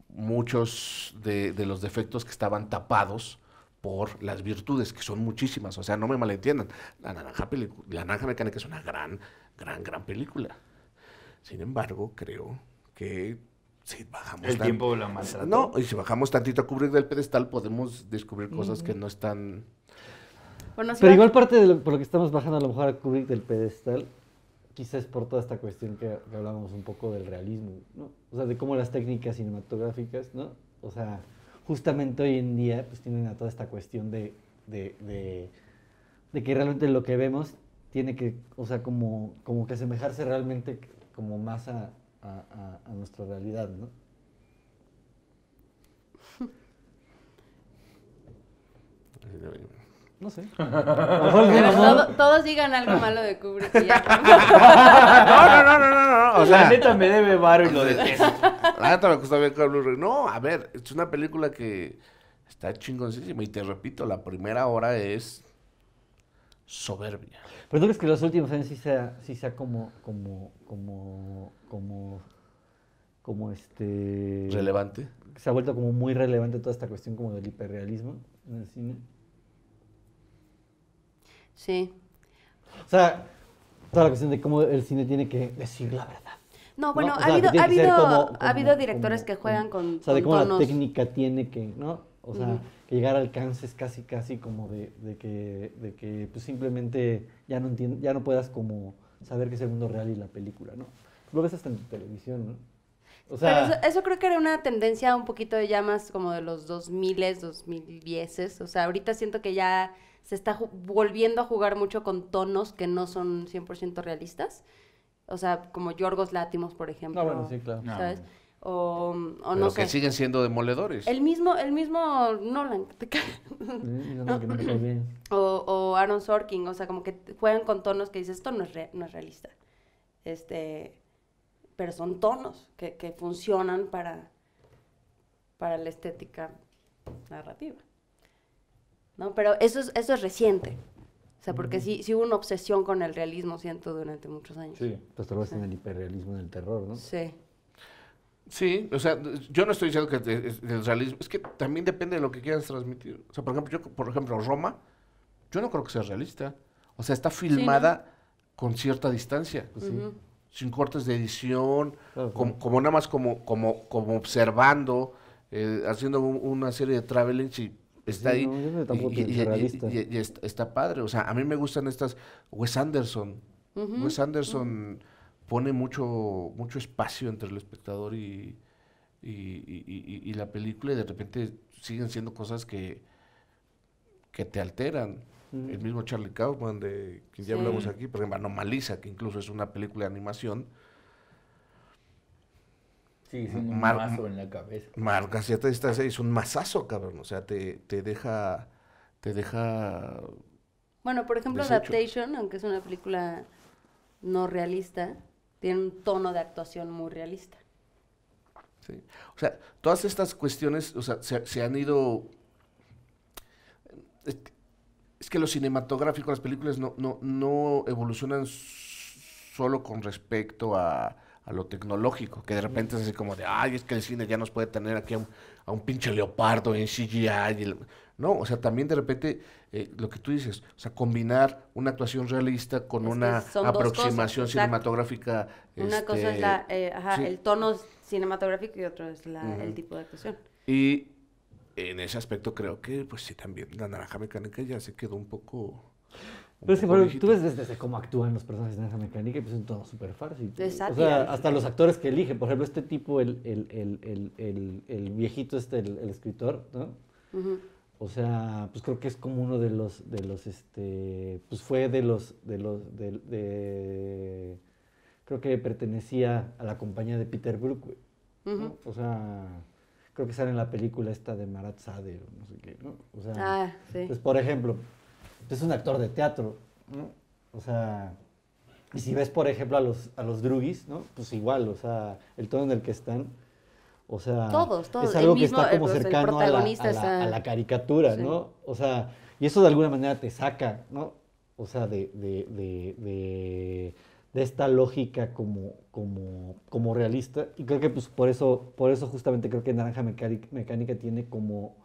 muchos de los defectos que estaban tapados por las virtudes, que son muchísimas. O sea, no me malentiendan. La Naranja, la naranja Mecánica es una gran, gran, gran película. Sin embargo, creo que si bajamos... El tiempo tiempo la masa, No, y si bajamos tantito a cubrir del pedestal, podemos descubrir cosas que no están... Pero igual parte de lo, por lo que estamos bajando a lo mejor a Kubrick del pedestal, quizás por toda esta cuestión que, que hablábamos un poco del realismo, ¿no? O sea, de cómo las técnicas cinematográficas, ¿no? O sea, justamente hoy en día pues tienen a toda esta cuestión de, que realmente lo que vemos tiene que, o sea, como, como que asemejarse realmente como más a, a, a nuestra realidad, ¿no? No sé. todos digan algo malo de Kubrick. ya. No, no, no, no, no, no. O sea, la neta me debe baro y lo detesto. La neta me gusta ver con No, a ver, es una película que está chingoncísima. Y te repito, la primera hora es soberbia. Pero tú crees que los últimos años sí sea, sí sea como, como, como, como, como este. Relevante. Se ha vuelto como muy relevante toda esta cuestión como del hiperrealismo en el cine. Sí. O sea, toda la cuestión de cómo el cine tiene que decir la verdad. No, bueno, ha, habido, ha, habido, directores que juegan con. O sea, de cómo la técnica tiene que, ¿no? O sea, que llegar a alcances casi, casi como de, de que, de que pues, simplemente ya no, ya no puedas como saber qué es el mundo real y la película, ¿no? Lo ves hasta en televisión, ¿no? O sea, eso, creo que era una tendencia un poquito ya más como de los 2000, 2010. O sea, ahorita siento que ya se está volviendo a jugar mucho con tonos que no son 100% realistas. O sea, como Yorgos Látimos, por ejemplo. Ah, no, O, no sé. que siguen siendo demoledores. El mismo, el mismo Nolan. O, Aaron Sorkin, o sea, como que juegan con tonos que dices, esto no es, no es realista. Este, pero son tonos que, que funcionan para, para la estética narrativa. ¿no? Pero eso es, eso es reciente. O sea, porque sí, hubo una obsesión con el realismo, siento, durante muchos años. Sí, pues tal en el hiperrealismo, en el terror, ¿no? Sí. Sí, o sea, yo no estoy diciendo que el realismo, es que también depende de lo que quieras transmitir. O sea, por ejemplo, yo, por ejemplo, Roma, yo no creo que sea realista. O sea, está filmada con cierta distancia, sin cortes de edición, como, nada más como, como, como observando, eh, haciendo una serie de travelings y está ahí. y, está, padre. O sea, a mí me gustan estas. Wes Anderson. Wes Anderson pone mucho, mucho espacio entre el espectador y, y, la película, y de repente siguen siendo cosas que, que te alteran. El mismo Charlie Kaufman, de quien ya hablamos aquí, por ejemplo, Anomaliza, que incluso es una película de animación Sí, un en la cabeza. Marca es un masazo, cabrón. O sea, te, deja. Te deja. Bueno, por ejemplo, Adaptation, aunque es una película no realista, tiene un tono de actuación muy realista. Sí. O sea, todas estas cuestiones, o sea, se, han ido. Es que, lo cinematográfico, las películas no evolucionan solo con respecto a a lo tecnológico, que de repente es así como de, ay, es que el cine ya nos puede tener aquí a un, pinche leopardo en CGI. No, o sea, también de repente eh, lo que tú dices, o sea, combinar una actuación realista con una aproximación cinematográfica. Una este, cosa es eh, el tono cinematográfico y otro es el tipo de actuación. Y en ese aspecto creo que, pues sí, también la naranja mecánica ya se quedó un poco... Pero es tú ves desde, cómo actúan los personajes en esa Mecánica y pues es todo súper fácil. Exacto. O sea, hasta los actores que eligen. Por ejemplo, este tipo, el, viejito, este, el, escritor, ¿no? O sea, pues creo que es como uno de los, de los, este, pues fue de los, de los, de, creo que pertenecía a la compañía de Peter Brook, O sea, creo que sale en la película esta de Marat Sade, o no sé qué, ¿no? O sea, ah, sí. pues por ejemplo, pues, es un actor de teatro, ¿no? O sea, y si ves, por ejemplo, a los, a los drugis, ¿no? Pues igual, o sea, el tono en el que están, o sea, todos, todos. es algo que está como cercano a, la, a, la, caricatura, ¿no? O sea, y eso de alguna manera te saca, ¿no? O sea, de, de, de, de esta lógica como, como, como realista. Y creo que pues, por, eso, por eso justamente creo que Naranja Mecánica tiene como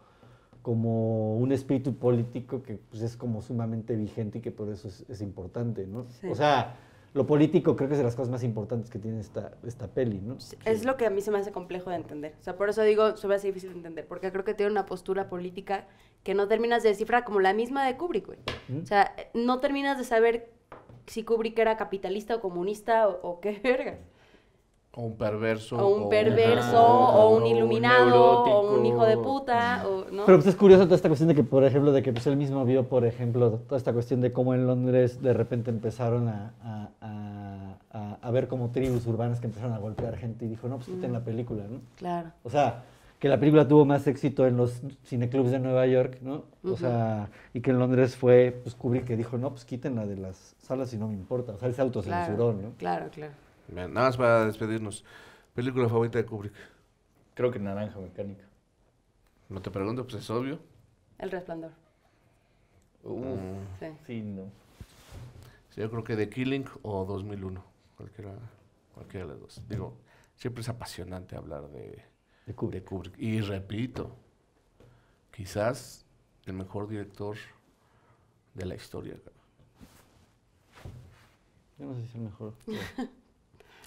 como un espíritu político que pues, es como sumamente vigente y que por eso es, importante, ¿no? O sea, lo político creo que es de las cosas más importantes que tiene esta, esta peli, ¿no? Es lo que a mí se me hace complejo de entender. O sea, por eso digo, se me hace difícil de entender, porque creo que tiene una postura política que no terminas de descifrar, como la misma de Kubrick, O sea, no terminas de saber si Kubrick era capitalista o comunista o, o qué vergas. O un perverso. O un perverso, o, un, iluminado, o un hijo de puta, Pero pues es curioso toda esta cuestión de que, por ejemplo, de que pues, él mismo vio, por ejemplo, toda esta cuestión de cómo en Londres de repente empezaron a, ver como tribus urbanas que empezaron a golpear gente y dijo, no, pues quiten la película, ¿no? Claro. O sea, que la película tuvo más éxito en los cineclubs de Nueva York, ¿no? O sea, y que en Londres fue, pues Kubrick que dijo, no, pues la de las salas y no me importa. O sea, él se autocensuró, ¿no? Claro, claro nada más para despedirnos. ¿Película favorita de Kubrick? Creo que Naranja Mecánica. No te pregunto, pues es obvio. El Resplandor. Mm. sí. sí. no. yo creo que de Killing o 2001. Cualquiera, cualquiera de las dos. Digo, siempre es apasionante hablar de, Kubrick. Y repito, quizás el mejor director de la historia. Yo no sé si es el mejor.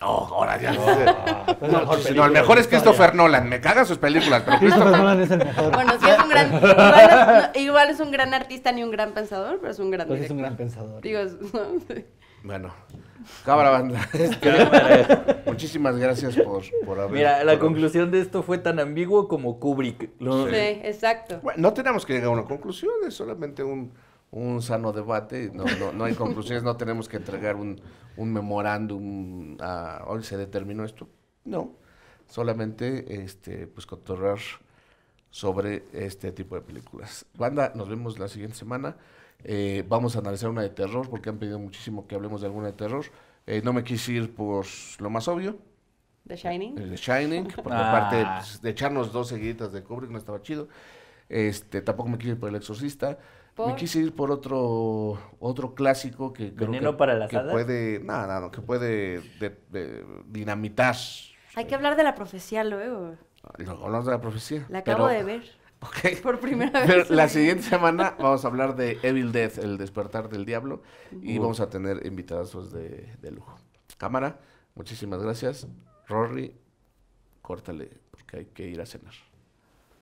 No, ahora ya. No, sé. Ah. no, no el mejor es Christopher Nolan. Me cagan sus películas, pero Christopher Nolan es el mejor. Bueno, sí es un gran. Igual es, un gran artista ni un gran pensador, pero es un gran. Pues es un gran pensador. Digo, Bueno. Cámara banda. Este, muchísimas gracias por, por haber. Mira, la conclusión de esto fue tan ambiguo como Kubrick. Sí, exacto. Bueno, no tenemos que llegar a una conclusión, es solamente un un sano debate, no, no, no hay conclusiones, no tenemos que entregar un, un memorándum a hoy se determinó esto, no, solamente este, pues cotorrar sobre este tipo de películas. Banda, nos vemos la siguiente semana. Eh, vamos a analizar una de terror porque han pedido muchísimo que hablemos de alguna de terror. Eh, no me quise ir por lo más obvio. The Shining. Eh, The Shining, porque aparte ah. pues, de echarnos dos seguiditas de Kubrick no estaba chido. Este, tampoco me quise ir por El Exorcista. Me quise ir por otro otro clásico que creo que, para puede, nada que puede dinamitar. Hay que hablar de la profecía luego. Hablamos de la profecía. La acabo de ver. Por primera vez. la siguiente semana vamos a hablar de Evil Death, el despertar del diablo, y vamos a tener invitados de, de, lujo. Cámara, muchísimas gracias. Rory, córtale, porque hay que ir a cenar.